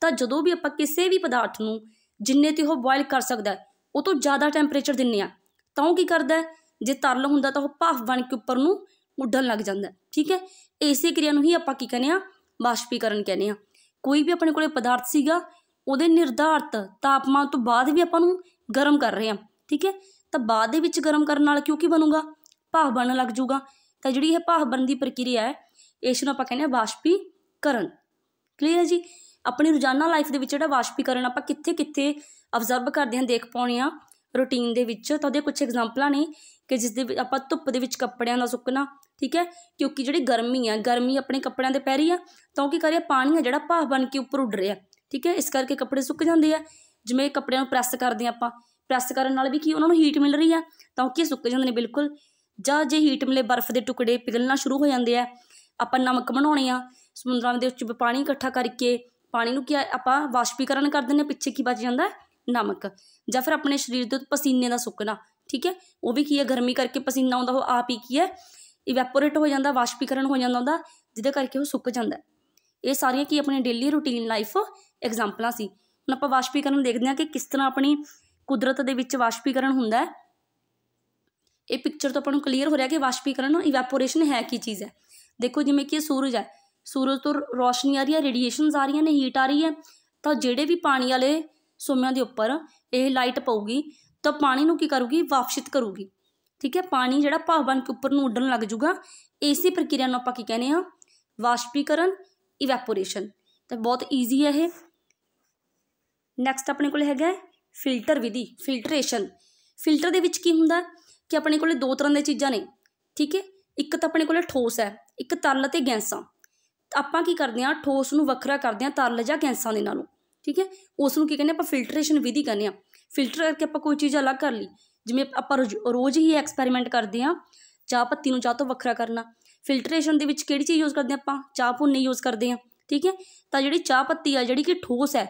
A: ਤਾਂ ਜਦੋਂ ਵੀ ਆਪਾਂ ਕਿਸੇ ਵੀ ਪਦਾਰਥ ਨੂੰ ਜਿੰਨੇ ਤੇ ਉਹ ਬੋਇਲ ਕਰ ਸਕਦਾ ਉਹ ਤੋਂ ਜ਼ਿਆਦਾ ਟੈਂਪਰੇਚਰ ਦਿੰਨੇ ਆ ਤਾਂ ਉਹ ਕੀ ਕਰਦਾ ਜੇ ਤਰਲ ਹੁੰਦਾ ਤਾਂ ਉਹ ਭਾਫ ਬਣ ਕੇ ਉੱਪਰ ਨੂੰ ਉੱਡਣ ਲੱਗ ਜਾਂਦਾ ਠੀਕ ਹੈ ਇਸੇ ਕਿਰਿਆ ਨੂੰ ਹੀ ਆਪਾਂ ਕੀ ਕਹਿੰਦੇ ਆ ਵਾਸ਼ਪੀਕਰਨ ਕਹਿੰਦੇ ਆ ਕੋਈ ਵੀ ਆਪਣੇ ਕੋਲੇ ਪਦਾਰਥ ਸੀਗਾ ਉਹਦੇ ਨਿਰਧਾਰਤ ਤਾਪਮਾਨ ਤੋਂ ਬਾਅਦ ਵੀ ਆਪਾਂ ਨੂੰ ਗਰਮ ਕਰ ਰਹੇ ਆ ਠੀਕ ਹੈ ਤਾਂ ਬਾਅਦ ਦੇ ਵਿੱਚ ਗਰਮ ਕਰਨ ਨਾਲ ਕਿਉਂਕਿ ਬਣੂਗਾ ਭਾਫ ਬਣਨ ਲੱਗ ਜਾਊਗਾ ਤਾਂ ਜਿਹੜੀ ਇਹ ਭਾਫ ਬਣਨ ਦੀ ਪ੍ਰਕਿਰਿਆ ਹੈ ਇਸ ਨੂੰ ਆਪਾਂ ਕਹਿੰਦੇ ਆ ਵਾਸ਼ਪੀ ਕਰਨ ਕਲੀਅਰ ਹੈ ਜੀ ਆਪਣੀ ਰੋਜ਼ਾਨਾ ਲਾਈਫ ਦੇ ਵਿੱਚ ਜਿਹੜਾ ਵਾਸ਼ਪੀਕਰਨ ਆਪਾਂ ਕਿੱਥੇ ਕਿੱਥੇ ਅਬਜ਼ਰਵ ਕਰਦੇ ਹਾਂ ਦੇਖ ਪਾਉਣੇ ਆ ਰੂਟੀਨ ਦੇ ਵਿੱਚ ਤਾਂ ਉਹਦੇ ਕੁਝ ਐਗਜ਼ਾਮਪਲਾਂ ਨੇ ਕਿ ਜਿਸ ਦੇ ਆਪਾਂ ਧੁੱਪ ਦੇ ਵਿੱਚ ਕੱਪੜਿਆਂ ਦਾ ਸੁੱਕਣਾ ਠੀਕ ਹੈ ਕਿਉਂਕਿ ਜਿਹੜੀ ਗਰਮੀ ਆ ਗਰਮੀ ਆਪਣੇ ਕੱਪੜਿਆਂ ਦੇ ਪੈ ਰਹੀ ਆ ਤਾਂ ਉਹ ਕੀ ਕਰਿਆ ਪਾਣੀ ਆ ਜਿਹੜਾ ਭਾਫ ਬਣ ਕੇ ਉੱਪਰ ਉੱਡ ਰਿਹਾ ਠੀਕ ਹੈ ਇਸ ਕਰਕੇ ਕੱਪੜੇ ਸੁੱਕ ਜਾਂਦੇ ਆ ਜਿਵੇਂ ਕੱਪੜਿਆਂ ਨੂੰ ਪ੍ਰੈਸ ਕਰਦੇ ਆ ਆਪਾਂ ਪ੍ਰੈਸ ਕਰਨ ਨਾਲ ਵੀ ਕੀ ਉਹਨਾਂ ਨੂੰ ਹੀਟ ਮਿਲ ਰਹੀ ਆ ਤਾਂ ਉਹ ਕੀ ਸੁੱਕ ਜਾਂਦੇ ਨੇ ਬਿਲਕੁਲ ਜਾਂ ਜੇ ਹੀਟ ਮਿਲੇ ਬਰਫ਼ ਦੇ ਟੁਕੜੇ ਪਿਘਲਣਾ ਸ਼ੁਰੂ ਹੋ ਜਾਂਦੇ ਆ ਆਪਾਂ ਨਮਕ ਬਣਾਉਣੇ ਆ ਸਮੁੰਦਰਾਂ ਦੇ ਵਿੱਚ ਪਾਣੀ ਇਕੱਠਾ ਕਰਕੇ ਪਾਣੀ ਨੂੰ ਕੀ ਆਪਾਂ ਵਾਸ਼ਪੀਕਰਨ ਕਰ ਦਿੰਦੇ ਪਿੱਛੇ ਕੀ ਬਚ ਜਾਂਦਾ ਨਮਕ ਜਾਂ ਫਿਰ ਆਪਣੇ ਸਰੀਰ ਦੇ ਪਸੀਨੇ ਦਾ ਸੁੱਕਣਾ ਠੀਕ ਹੈ ਉਹ ਵੀ ਕੀ ਹੈ ਗਰਮੀ ਕਰਕੇ ਪਸੀਨਾ ਆਉਂਦਾ ਉਹ ਆਪ ਹੀ ਕੀ ਹੈ ਇਵੈਪੋਰੇਟ ਹੋ ਜਾਂਦਾ ਵਾਸ਼ਪੀਕਰਨ ਹੋ ਜਾਂਦਾ ਉਹਦਾ ਜਿਹਦੇ ਕਰਕੇ ਉਹ ਸੁੱਕ ਜਾਂਦਾ ਇਹ ਸਾਰੀਆਂ ਕੀ ਆਪਣੇ ਡੇਲੀ ਰੂਟੀਨ ਲਾਈਫ ਐਗਜ਼ਾਮਪਲਾਂ ਸੀ ਹੁਣ ਆਪਾਂ ਵਾਸ਼ਪੀਕਰਨ ਦੇਖਦੇ ਹਾਂ ਕਿ ਕਿਸ ਤਰ੍ਹਾਂ ਆਪਣੀ ਕੁਦਰਤ ਦੇ ਵਿੱਚ ਵਾਸ਼ਪੀਕਰਨ ਹੁੰਦਾ ਹੈ ਇਹ ਪਿਕਚਰ ਤੋਂ ਆਪਾਂ ਨੂੰ ਕਲੀਅਰ ਹੋ ਰਿਹਾ ਕਿ ਵਾਸ਼ਪੀਕਰਨ ਇਵੈਪੋਰੇਸ਼ਨ ਹੈ ਕੀ ਚੀਜ਼ ਹੈ ਦੇਖੋ ਜਿਵੇਂ ਕਿ ਸੂਰਜ ਹੈ ਸੂਰਜ ਤੋਂ ਰੋਸ਼ਨੀ ਆ ਰਹੀ ਹੈ ਰੇਡੀਏਸ਼ਨਸ ਆ ਰਹੀਆਂ ਨੇ ਹੀਟ ਆ ਰਹੀ ਹੈ ਤਾਂ ਜਿਹੜੇ ਵੀ ਪਾਣੀ ਵਾਲੇ ਸੋਮਿਆਂ ਦੇ ਉੱਪਰ ਇਹ ਲਾਈਟ ਪਾਊਗੀ ਤਾਂ ਪਾਣੀ ਨੂੰ ਕੀ ਕਰੂਗੀ ਵਾਪਸ਼ਿਤ ਕਰੂਗੀ ਠੀਕ ਹੈ ਪਾਣੀ ਜਿਹੜਾ ਭਾਵ ਬਣ ਕੇ ਉੱਪਰ ਨੂੰ ਉੱਡਣ ਲੱਗ ਜਾਊਗਾ ਇਸੇ ਪ੍ਰਕਿਰਿਆ ਨੂੰ ਆਪਾਂ ਕੀ ਕਹਿੰਦੇ ਆ ਵਾਸ਼ਪੀਕਰਨ ਇਵੈਪੋਰੇਸ਼ਨ ਤਾਂ ਬਹੁਤ ਈਜ਼ੀ ਹੈ ਇਹ ਨੈਕਸਟ ਆਪਣੇ ਕੋਲ ਹੈਗਾ ਫਿਲਟਰ ਵਿਧੀ ਫਿਲਟਰੇਸ਼ਨ ਫਿਲਟਰ ਦੇ ਵਿੱਚ ਕੀ ਹੁੰਦਾ ਕਿ ਆਪਣੇ ਕੋਲੇ ਦੋ ਤਰ੍ਹਾਂ ਦੀਆਂ ਚੀਜ਼ਾਂ ਨੇ ਠੀਕ ਹੈ ਇੱਕ ਤਾਂ ਆਪਣੇ ਕੋਲੇ ਠੋਸ ਹੈ ਇੱਕ ਤਰਲ ਤੇ ਗੈਸਾਂ ਆਪਾਂ ਕੀ ਕਰਦੇ ਆ ਠੋਸ ਨੂੰ ਵੱਖਰਾ ਕਰਦੇ ਆ ਤਰਲ ਜਾਂ ਗੈਸਾਂ ਦੇ ਨਾਲੋਂ ਠੀਕ ਹੈ ਉਸ ਨੂੰ ਕੀ ਕਹਿੰਦੇ ਆਪਾਂ ਫਿਲਟਰੇਸ਼ਨ ਵਿਧੀ ਕਹਿੰਦੇ ਆ ਫਿਲਟਰ ਕਰਕੇ ਆਪਾਂ ਕੋਈ ਚੀਜ਼ ਅਲੱਗ ਕਰ ਲਈ ਜਿਵੇਂ ਆਪਾਂ ਰੋਜ਼ ਹੀ ਐਕਸਪੈਰੀਮੈਂਟ ਕਰਦੇ ਆ ਚਾਹ ਪੱਤੀ ਨੂੰ ਚਾਹ ਤੋਂ ਵੱਖਰਾ ਕਰਨਾ ਫਿਲਟਰੇਸ਼ਨ ਦੇ ਵਿੱਚ ਕਿਹੜੀ ਚੀਜ਼ ਯੂਜ਼ ਕਰਦੇ ਆਪਾਂ ਚਾਹ ਭੁੰਨੀ ਯੂਜ਼ ਕਰਦੇ ਆ ਠੀਕ ਹੈ ਤਾਂ ਜਿਹੜੀ ਚਾਹ ਪੱਤੀ ਆ ਜਿਹੜੀ ਕਿ ਠੋਸ ਹੈ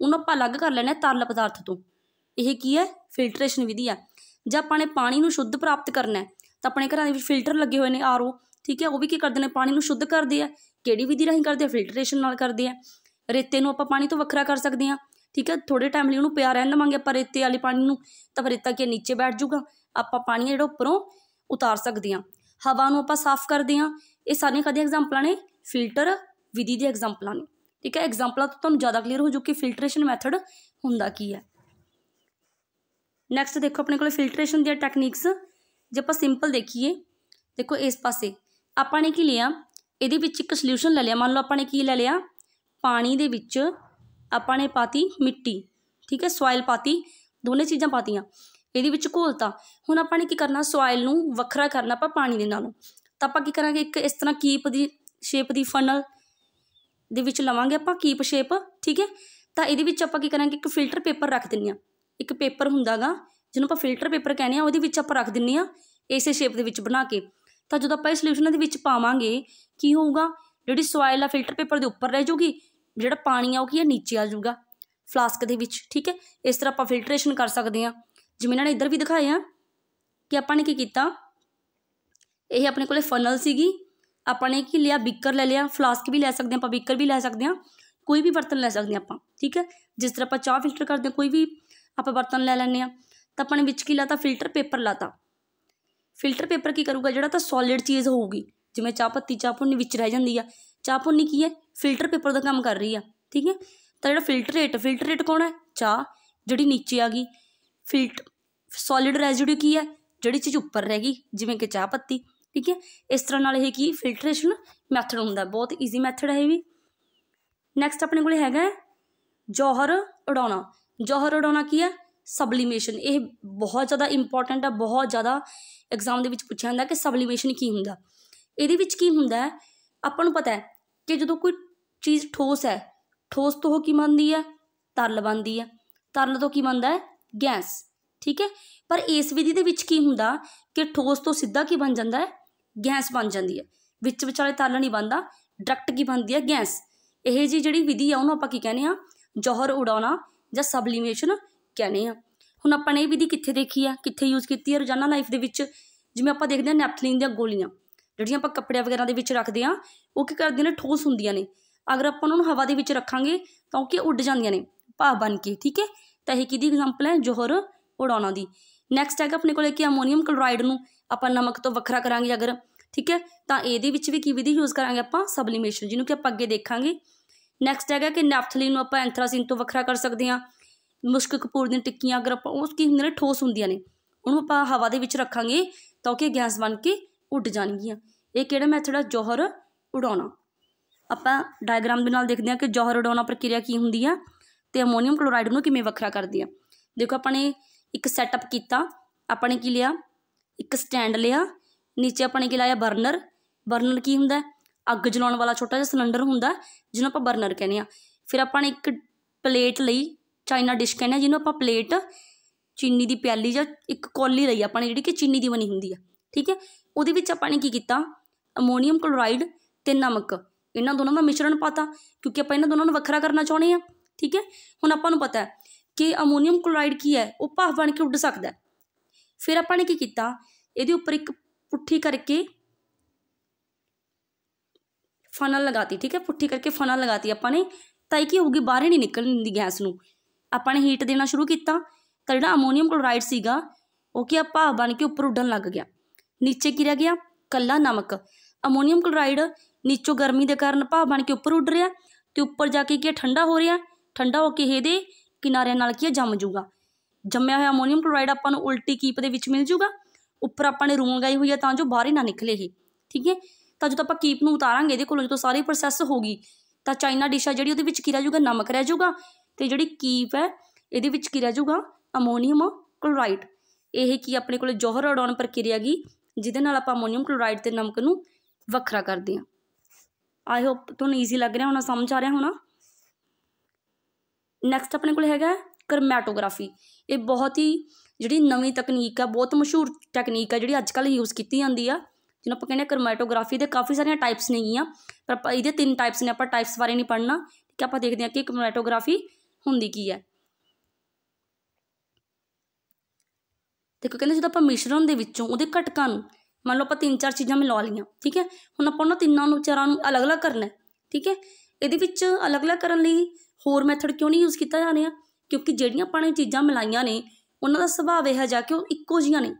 A: ਉਹਨੂੰ ਆਪਾਂ ਅਲੱਗ ਕਰ ਲੈਣਾ ਤਰਲ ਪਦਾਰਥ ਤੋਂ ਇਹ ਕੀ ਹੈ ਫਿਲਟਰੇਸ਼ਨ ਵਿਧੀ ਆ ਜੇ ਆਪਾਂ ਨੇ ਪਾਣੀ ਨੂੰ ਸ਼ੁੱਧ ਪ੍ਰਾਪਤ ਕਰਨਾ ਹੈ ਤਾਂ ਆਪਣੇ ਘਰਾਂ ਦੇ ਵਿੱਚ ਫਿਲਟਰ ਲੱਗੇ ਹੋਏ ਨੇ ਆਰਓ ਠੀਕ ਹੈ ਉਹ ਵੀ ਕੀ ਕਰਦੇ ਨੇ ਪਾਣੀ ਨੂੰ ਸ਼ੁੱਧ ਕਰਦੇ ਆ ਕਿਹੜੀ ਵਿਧੀ ਰਾਹੀਂ ਕਰਦੇ ਆ ਫਿਲਟਰੇਸ਼ਨ ਨਾਲ ਕਰਦੇ ਆ ਰੇਤੇ ਨੂੰ ਆਪਾਂ ਪਾਣੀ ਤੋਂ ਵੱਖਰਾ ਕਰ ਸਕਦੇ ਆ ਠੀਕ ਹੈ ਥੋੜੇ ਟਾਈਮ ਲਈ ਉਹਨੂੰ ਪਿਆ ਰਹਿਣ ਦਵਾਂਗੇ ਆਪਾਂ ਰੇਤੇ ਵਾਲੇ ਪਾਣੀ ਨੂੰ ਤਾਂ ਫਿਰ ਰੇਤਾ ਕੇ ਨੀਚੇ ਬੈਠ ਜਾਊਗਾ ਆਪਾਂ ਪਾਣੀ ਜਿਹੜਾ ਉੱਪਰੋਂ ਉਤਾਰ ਸਕਦੇ ਆ ਹਵਾ ਨੂੰ ਆਪਾਂ ਸਾਫ਼ ਕਰਦੇ ਆ ਇਹ ਸਾਰੀਆਂ ਕਦੇ ਐਗਜ਼ਾਮਪਲਾਂ ਨੇ ਫਿਲਟਰ ਵਿਧੀ ਦੇ ਐਗਜ਼ਾਮਪਲਾਂ ਨੇ ਠੀਕ ਹੈ ਐਗਜ਼ਾਮਪਲਾਂ ਤੋਂ ਤੁਹਾਨੂੰ ਜ਼ਿਆਦਾ ਕਲੀਅਰ ਹੋ ਜੂ ਕਿ ਫਿਲਟਰੇਸ਼ਨ ਮੈਥਡ ਹੁੰਦਾ ਕੀ ਹੈ ਨੈਕਸਟ ਦੇਖੋ ਆਪਣੇ ਕੋਲ ਫਿਲਟਰੇਸ਼ਨ ਦੀਆਂ ਟੈਕਨੀਕਸ ਜੇ ਆਪਾਂ ਸਿੰਪਲ ਦੇਖੀਏ ਦੇਖੋ ਇਸ ਪਾਸੇ ਆਪਾਂ ਨੇ ਕੀ ਲਿਆ ਇਹਦੇ ਵਿੱਚ ਇੱਕ ਸੋਲੂਸ਼ਨ ਲੈ ਲਿਆ ਮੰਨ ਲਓ ਆਪਾਂ ਨੇ ਕੀ ਲੈ ਲਿਆ ਪਾਣੀ ਦੇ ਵਿੱਚ ਆਪਾਂ ਨੇ ਪਾਤੀ ਮਿੱਟੀ ਠੀਕ ਹੈ ਸੋਇਲ ਪਾਤੀ ਦੋਨੇ ਚੀਜ਼ਾਂ ਪਾਤੀਆਂ ਇਹਦੇ ਵਿੱਚ ਘੋਲਤਾ ਹੁਣ ਆਪਾਂ ਨੇ ਕੀ ਕਰਨਾ ਸੋਇਲ ਨੂੰ ਵੱਖਰਾ ਕਰਨਾ ਆਪਾਂ ਪਾਣੀ ਦੇ ਨਾਲੋਂ ਤਾਂ ਆਪਾਂ ਕੀ ਕਰਾਂਗੇ ਇੱਕ ਇਸ ਤਰ੍ਹਾਂ ਕੀਪ ਦੀ ਸ਼ੇਪ ਦੀ ਫਨਲ ਦੇ ਵਿੱਚ ਲਵਾਂਗੇ ਆਪਾਂ ਕੀਪ ਸ਼ੇਪ ਠੀਕ ਹੈ ਤਾਂ ਇਹਦੇ ਵਿੱਚ ਆਪਾਂ ਕੀ ਕਰਾਂਗੇ ਇੱਕ ਫਿਲਟਰ ਪੇਪਰ ਰੱਖ ਦਿੰਨੇ ਆ ਇੱਕ ਪੇਪਰ ਹੁੰਦਾਗਾ ਜਿਹਨੂੰ ਆਪਾਂ ਫਿਲਟਰ ਪੇਪਰ ਕਹਿੰਦੇ ਆ ਉਹਦੇ ਵਿੱਚ ਆਪਾਂ ਰੱਖ ਦਿੰਨੇ ਆ ਇਸੇ ਸ਼ੇਪ ਦੇ ਵਿੱਚ ਬਣਾ ਕੇ ਤਾਂ ਜਦੋਂ ਆਪਾਂ ਇਹ ਸੋਲੂਸ਼ਨ ਦੇ ਵਿੱਚ ਪਾਵਾਂਗੇ ਕੀ ਹੋਊਗਾ ਜਿਹੜੀ ਸੋਇਲ ਆ ਫਿਲਟਰ ਪੇਪਰ ਦੇ ਉੱਪਰ ਰਹਿ ਜੂਗੀ ਜਿਹੜਾ ਪਾਣੀ ਆ ਉਹ ਕੀ ਆ ਨੀਚੇ ਆ ਜਾਊਗਾ ਫਲਾਸਕ ਦੇ ਵਿੱਚ ਠੀਕ ਹੈ ਇਸ ਤਰ੍ਹਾਂ ਆਪਾਂ ਫਿਲਟਰੇਸ਼ਨ ਕਰ ਸਕਦੇ ਹਾਂ ਜਿਵੇਂ ਇਹਨਾਂ ਨੇ ਇੱਧਰ ਵੀ ਦਿਖਾਏ ਆ ਕਿ ਆਪਾਂ ਨੇ ਕੀ ਕੀਤਾ ਇਹ ਆਪਣੇ ਕੋਲੇ ਫਨਲ ਸੀਗੀ ਆਪਾਂ ਨੇ ਕੀ ਲਿਆ ਬਿੱਕਰ ਲੈ ਲਿਆ ਫਲਾਸਕ ਵੀ ਲੈ ਸਕਦੇ ਆ ਆਪਾਂ ਬਿੱਕਰ ਵੀ ਲੈ ਸਕਦੇ ਆ ਕੋਈ ਵੀ ਬਰਤਨ ਲੈ ਸਕਦੇ ਆ ਆਪਾਂ ਠੀਕ ਹੈ ਜਿਸ ਤਰ੍ਹਾਂ ਆਪਾਂ ਚਾਹ ਫਿਲਟਰ ਕਰਦੇ ਆ ਕੋਈ ਵੀ ਆਪਾਂ ਬਰਤਨ ਲੈ ਲੈਂਦੇ ਆ ਤਾਂ ਆਪਾਂ ਨੇ ਵਿੱਚ ਕੀ ਲਾਤਾ ਫਿਲਟਰ ਪੇਪਰ ਲਾਤਾ ਫਿਲਟਰ ਪੇਪਰ ਕੀ ਕਰੂਗਾ ਜਿਹੜਾ ਤਾਂ ਸੋਲਿਡ ਚੀਜ਼ ਹੋਊਗੀ ਜਿਵੇਂ ਚਾਹ ਪੱਤੀ ਚਾਹ ਪੁੰਨੀ ਵਿੱਚ ਰਹਿ ਜਾਂਦੀ ਆ ਚਾਹ ਪੁੰਨੀ ਕੀ ਹੈ ਫਿਲਟਰ ਪੇਪਰ ਦਾ ਕੰਮ ਕਰ ਰਹੀ ਆ ਠੀਕ ਹੈ ਤਾਂ ਜਿਹੜਾ ਫਿਲਟਰੇਟ ਫਿਲਟਰੇਟ ਕੌਣ ਹੈ ਚਾਹ ਜਿਹੜੀ ਨੀਚੇ ਆ ਗਈ ਫਿਲਟ ਸੋਲਿਡ ਰੈਜ਼ਿਡਿਊ ਕੀ ਹੈ ਜਿਹੜੀ ਚੀਜ਼ ਉੱਪਰ ਰਹਿ ਗਈ ਜਿਵੇਂ ਕਿ ਚਾਹ ਪੱਤੀ ਠੀਕ ਹੈ ਇਸ ਤਰ੍ਹਾਂ ਨਾਲ ਇਹ ਕੀ ਫਿਲਟਰੇਸ਼ਨ ਮੈਥਡ ਹੁੰਦਾ ਬਹੁਤ ਈਜ਼ੀ ਮੈਥਡ ਹੈ ਇਹ ਵੀ ਨੈਕਸਟ ਆਪਣੇ ਕੋਲੇ ਹੈਗਾ ਜੋਹਰ ਉਡਾਉਣਾ ਜੋਹਰ ਉਡਾਉਣਾ ਕੀ ਹੈ ਸਬਲੀਮੇਸ਼ਨ ਇਹ ਬਹੁਤ ਜ਼ਿਆਦਾ ਇੰਪੋਰਟੈਂਟ ਆ ਬਹੁਤ ਜ਼ਿਆਦਾ ਐਗਜ਼ਾਮ ਦੇ ਵਿੱਚ ਪੁੱਛਿਆ ਹੁੰਦਾ ਕਿ ਸਬਲੀਮੇਸ਼ਨ ਕੀ ਹੁੰਦਾ ਇਹਦੇ ਵਿੱਚ ਕੀ ਹੁੰਦਾ ਹੈ ਆਪਾਂ ਨੂੰ ਪਤਾ ਹੈ ਕਿ ਜਦੋਂ ਕੋਈ ਚੀਜ਼ ਠੋਸ ਹੈ ਠੋਸ ਤੋਂ ਉਹ ਕੀ ਬਣਦੀ ਹੈ ਤਰਲ ਬਣਦੀ ਹੈ ਤਰਲ ਤੋਂ ਕੀ ਬਣਦਾ ਹੈ ਗੈਸ ਠੀਕ ਹੈ ਪਰ ਇਸ ਵਿਧੀ ਦੇ ਵਿੱਚ ਕੀ ਹੁੰਦਾ ਕਿ ਠੋਸ ਤੋਂ ਸਿੱਧਾ ਕੀ ਬਣ ਜਾਂਦਾ ਹੈ ਗੈਸ ਬਣ ਜਾਂਦੀ ਹੈ ਵਿੱਚ ਵਿਚਾਲੇ ਤਰਲ ਨਹੀਂ ਬਣਦਾ ਡਾਇਰੈਕਟ ਕੀ ਬਣਦੀ ਹੈ ਗੈਸ ਇਹ ਜੀ ਜਿਹੜੀ ਵਿਧੀ ਆ ਉਹਨੂੰ ਆਪਾਂ ਕੀ ਕਹਿੰਦੇ ਆ ਜੋਹਰ ਉਡਾਉਣਾ ਜਾਂ ਸਬਲੀਮੇਸ਼ਨ ਕਹਿੰਦੇ ਆ ਹੁਣ ਆਪਾਂ ਨੇ ਇਹ ਵਿਧੀ ਕਿੱਥੇ ਦੇਖੀ ਆ ਕਿੱਥੇ ਯੂਜ਼ ਕੀਤੀ ਆ ਰੋਜ਼ਾਨਾ ਲਾਈਫ ਦੇ ਵਿੱਚ ਜਿਵੇਂ ਆਪਾਂ ਦੇਖਦੇ ਆ ਨੈਪਥਲੀਨ ਦੀਆਂ ਗੋਲੀਆਂ ਜਿਹੜੀਆਂ ਆਪਾਂ ਕੱਪੜਿਆਂ ਵਗੈਰਾ ਦੇ ਵਿੱਚ ਰੱਖਦੇ ਆ ਉਹ ਕੀ ਕਰਦੀਆਂ ਨੇ ਠੋਸ ਹੁੰਦੀਆਂ ਨੇ ਅਗਰ ਆਪਾਂ ਉਹਨਾਂ ਨੂੰ ਹਵਾ ਦੇ ਵਿੱਚ ਰੱਖਾਂਗੇ ਤਾਂ ਉਹ ਕੀ ਉੱਡ ਜਾਂਦੀਆਂ ਨੇ ਭਾਅ ਬਣ ਕੇ ਠੀਕ ਹੈ ਤਾਂ ਇਹ ਕਿਹਦੀ ਐਗਜ਼ਾਮਪਲ ਹੈ ਜੋਹਰ ਉਡਾਉਣਾ ਦੀ ਨੈਕਸਟ ਹੈਗਾ ਆਪਣੇ ਕੋਲੇ ਕਿ ਅਮੋਨੀਅਮ ਕਲੋਰਾਈਡ ਨੂੰ ਆਪਾਂ ਨਮਕ ਤੋਂ ਵੱਖਰਾ ਕਰਾਂਗੇ ਅਗਰ ਠੀਕ ਹੈ ਤਾਂ ਇਹਦੇ ਵਿੱਚ ਵੀ ਕੀ ਵਿਧੀ ਯੂਜ਼ ਕਰਾਂਗੇ ਆਪਾਂ ਸਬਲੀਮੇਸ਼ਨ ਜਿਹਨੂੰ ਕਿ ਆਪਾਂ ਅੱਗੇ ਦੇਖਾਂਗੇ ਨੈਕਸਟ ਹੈਗਾ ਕਿ ਨੈਫਥਲੀਨ ਨੂੰ ਆਪਾਂ ਐਂਥਰਾਸਿਨ ਤੋਂ ਵੱਖਰਾ ਕਰ ਸਕਦੇ ਹਾਂ ਮੁਸ਼ਕ ਕਪੂਰ ਦੀਆਂ ਟਿੱਕੀਆਂ ਅਗਰ ਆਪਾਂ ਉਸ ਕੀ ਹੁੰਦੀਆਂ ਨੇ ਠੋਸ ਹੁੰਦੀਆਂ ਨੇ ਉਹਨੂੰ ਆਪਾਂ ਹਵਾ ਦੇ ਵਿੱਚ ਰੱਖਾਂਗੇ ਤਾਂ ਕਿ ਗੈਸ ਬਣ ਕੇ ਉੱਡ ਜਾਣਗੀਆਂ ਇਹ ਕਿਹੜਾ ਮੈਥਡ ਆ ਜੋਹਰ ਉਡਾਉਣਾ ਆਪਾਂ ਡਾਇਗਰਾਮ ਦੇ ਨਾਲ ਦੇਖਦੇ ਹਾਂ ਕਿ ਜੋਹਰ ਉਡਾਉਣਾ ਪ੍ਰਕਿਰਿਆ ਕੀ ਹੁੰਦੀ ਆ ਤੇ ਅਮੋਨੀਅਮ ਕਲੋਰਾਈਡ ਨੂੰ ਕਿਵੇਂ ਵੱਖਰਾ ਕਰਦੀ ਆ ਦੇਖੋ ਆਪਾਂ ਨੇ ਇੱਕ ਸੈਟਅਪ ਕੀਤਾ ਆਪਾਂ ਨੇ ਕੀ ਲਿਆ ਇੱਕ ਸਟੈਂਡ ਲਿਆ ਨੀਚੇ ਆਪਾਂ ਨੇ ਕੀ ਲਾਇਆ ਬਰਨਰ ਬਰਨਰ ਕੀ ਹੁੰਦਾ ਅੱਗ ਜਲਾਉਣ ਵਾਲਾ ਛੋਟਾ ਜਿਹਾ ਸਿਲੰਡਰ ਹੁੰਦਾ ਜਿਹਨੂੰ ਆਪਾਂ ਬਰਨਰ ਕਹਿੰਦੇ ਆ ਫਿਰ ਆਪਾਂ ਨੇ ਇੱਕ ਪਲੇਟ ਲਈ ਚਾਈਨਾ ਡਿਸ਼ ਕਹਿੰਦੇ ਜਿਹਨੂੰ ਆਪਾਂ ਪਲੇਟ ਚੀਨੀ ਦੀ ਪਿਆਲੀ ਜਾਂ ਇੱਕ ਕੌਲੀ ਲਈ ਆਪਾਂ ਨੇ ਜਿਹੜੀ ਕਿ ਚੀਨੀ ਦੀ ਬਣੀ ਹੁੰਦੀ ਆ ਠੀਕ ਹੈ ਉਹਦੇ ਵਿੱਚ ਆਪਾਂ ਨੇ ਕੀ ਕੀਤਾ ਅਮੋਨੀਅਮ ਕਲੋਰਾਈਡ ਤੇ ਨਮਕ ਇਹਨਾਂ ਦੋਨਾਂ ਦਾ ਮਿਸ਼ਰਣ ਪਾਤਾ ਕਿਉਂਕਿ ਆਪਾਂ ਇਹਨਾਂ ਦੋਨਾਂ ਨੂੰ ਵੱਖਰਾ ਕਰਨਾ ਚਾਹੁੰਦੇ ਆ ਠੀਕ ਹੈ ਹੁਣ ਆਪਾਂ ਨੂੰ ਪਤਾ ਹੈ ਕਿ ਅਮੋਨੀਅਮ ਕਲੋਰਾਈਡ ਕੀ ਹੈ ਉਹ ਭਾਫ਼ ਬਣ ਕੇ ਉੱਡ ਸਕਦਾ ਫਿਰ ਆਪਾਂ ਨੇ ਕੀ ਕੀਤਾ ਇਹਦੇ ਉੱਪਰ ਇੱਕ ਪੁੱਠੀ ਕਰਕੇ ਫਨਲ ਲਗਾਤੀ ਠੀਕ ਹੈ ਪੁੱਠੀ ਕਰਕੇ ਫਨਲ ਲਗਾਤੀ ਆਪਾਂ ਨੇ ਤਾਂ ਕਿ ਕੀ ਹੋਊਗੀ ਬਾਹਰ ਨਹੀਂ ਨਿਕਲਣ ਦੀ ਗੈਸ ਨੂੰ ਆਪਾਂ ਨੇ ਹੀਟ ਦੇਣਾ ਸ਼ੁਰੂ ਕੀਤਾ ਤਾਂ ਜਿਹੜਾ ਅਮੋਨੀਅਮ ਕਲੋਰਾਈਡ ਸੀਗਾ ਉਹ ਕੀ ਆ ਭਾਵ ਬਣ ਕੇ ਉੱਪਰ ਉੱਡਣ ਲੱਗ ਗਿਆ ਨੀਚੇ ਕੀ ਰਹਿ ਗਿਆ ਕੱਲਾ ਨਮਕ ਅਮੋਨੀਅਮ ਕਲੋਰਾਈਡ ਨੀਚੋਂ ਗਰਮੀ ਦੇ ਕਾਰਨ ਭਾਵ ਬਣ ਕੇ ਉੱਪਰ ਉੱਡ ਰਿਹਾ ਤੇ ਉੱਪਰ ਜਾ ਕੇ ਕੀ ਠੰਡਾ ਹੋ ਰਿਹਾ ਠੰਡਾ ਹੋ ਕੇ ਇਹਦੇ ਕਿਨਾਰਿਆਂ ਨਾਲ ਕੀ ਜੰਮ ਜੂਗਾ ਜੰਮਿਆ ਹੋਇਆ ਅਮੋਨੀਅਮ ਕਲੋਰਾਈਡ ਆਪਾਂ ਨੂੰ ਉਲਟੀ ਕੀਪ ਦੇ ਵਿੱਚ ਮਿਲ ਜੂਗਾ ਉੱਪਰ ਆਪਾਂ ਨੇ ਰੂੰ ਲਗਾਈ ਹੋਈ ਆ ਤਾਂ ਜੋ ਬਾਹਰ ਹੀ ਨਾ ਨਿਕਲੇ ਇਹ ਠੀਕ ਹੈ ਤਾਂ ਜਦੋਂ ਆਪਾਂ ਕੀਪ ਨੂੰ ਉਤਾਰਾਂਗੇ ਇਹਦੇ ਕੋਲੋਂ ਜਦੋਂ ਸਾਰੀ ਪ੍ਰੋਸੈਸ ਹੋ ਗਈ ਤਾਂ ਚਾਈਨਾ ਡਿਸ਼ ਜਿਹੜੀ ਉਹਦੇ ਵਿੱਚ ਕੀ ਰਹਿ ਜੂਗਾ ਨਮਕ ਰਹਿ ਜੂਗਾ ਤੇ ਜਿਹੜੀ ਕੀਪ ਹੈ ਇਹਦੇ ਵਿੱਚ ਕੀ ਰਹਿ ਜਾਊਗਾ ਅਮੋਨੀਅਮ ਕਲੋਰਾਈਡ ਇਹ ਕੀ ਆਪਣੇ ਕੋਲ ਜੋਹਰ ਅਡਾਉਣ ਪ੍ਰਕਿਰਿਆ ਗਈ ਜਿਹਦੇ ਨਾਲ ਆਪਾਂ ਅਮੋਨੀਅਮ ਕਲੋਰਾਈਡ ਤੇ ਨਮਕ ਨੂੰ ਵੱਖਰਾ ਕਰਦੇ ਹਾਂ ਆਈ ਹੋਪ ਤੁਹਾਨੂੰ ਈਜ਼ੀ ਲੱਗ ਰਿਹਾ ਹੋਣਾ ਸਮਝ ਆ ਰਿਹਾ ਹੋਣਾ ਨੈਕਸਟ ਆਪਣੇ ਕੋਲ ਹੈਗਾ ਕਰਮੈਟੋਗ੍ਰਾਫੀ ਇਹ ਬਹੁਤ ਹੀ ਜਿਹੜੀ ਨਵੀਂ ਤਕਨੀਕ ਆ ਬਹੁਤ ਮਸ਼ਹੂਰ ਟੈਕਨੀਕ ਆ ਜਿਹੜੀ ਅੱਜ ਕੱਲ ਯੂਜ਼ ਕੀਤੀ ਜਾਂਦੀ ਆ ਜਿਹਨੂੰ ਆਪਾਂ ਕਹਿੰਦੇ ਆ ਕਰਮੈਟੋਗ੍ਰਾਫੀ ਦੇ ਕਾਫੀ ਸਾਰੀਆਂ ਟਾਈਪਸ ਨੇਗੀਆਂ ਪਰ ਆਪਾਂ ਇਹਦੇ ਤਿੰਨ ਟਾਈਪਸ ਨੇ ਆਪਾਂ ਟਾਈਪਸ ਬਾਰੇ ਨਹੀਂ ਪੜਨਾ ਕਿ ਆਪਾਂ ਦੇਖਦੇ ਹਾਂ ਕਿ ਕਰਮੈਟੋਗ੍ਰਾਫੀ ਹੁੰਦੀ ਕੀ ਹੈ ਦੇਖੋ ਕਹਿੰਦੇ ਜਦੋਂ ਆਪਾਂ ਮਿਸ਼ਰਣ ਦੇ ਵਿੱਚੋਂ ਉਹਦੇ ਘਟਕਾਂ ਨੂੰ ਮੰਨ ਲਓ ਆਪਾਂ ਤਿੰਨ ਚਾਰ ਚੀਜ਼ਾਂ ਮਿਲਾ ਲਈਆਂ ਠੀਕ ਹੈ ਹੁਣ ਆਪਾਂ ਉਹਨਾਂ ਤਿੰਨਾਂ ਨੂੰ ਚਾਰਾਂ ਨੂੰ ਅਲੱਗ-ਅਲੱਗ ਕਰਨਾ ਠੀਕ ਹੈ ਇਹਦੇ ਵਿੱਚ ਅਲੱਗ-ਅਲੱਗ ਕਰਨ ਲਈ ਹੋਰ ਮੈਥਡ ਕਿਉਂ ਨਹੀਂ ਯੂਜ਼ ਕੀਤਾ ਜਾਂਦੇ ਆ ਕਿਉਂਕਿ ਜਿਹੜੀਆਂ ਆਪਾਂ ਨੇ ਚੀਜ਼ਾਂ ਮਿਲਾਈਆਂ ਨੇ ਉਹਨਾਂ ਦਾ ਸੁਭਾਅ ਇਹ ਹੈ ਜਾ ਕਿ ਉਹ ਇੱਕੋ ਜੀਆਂ ਨੇ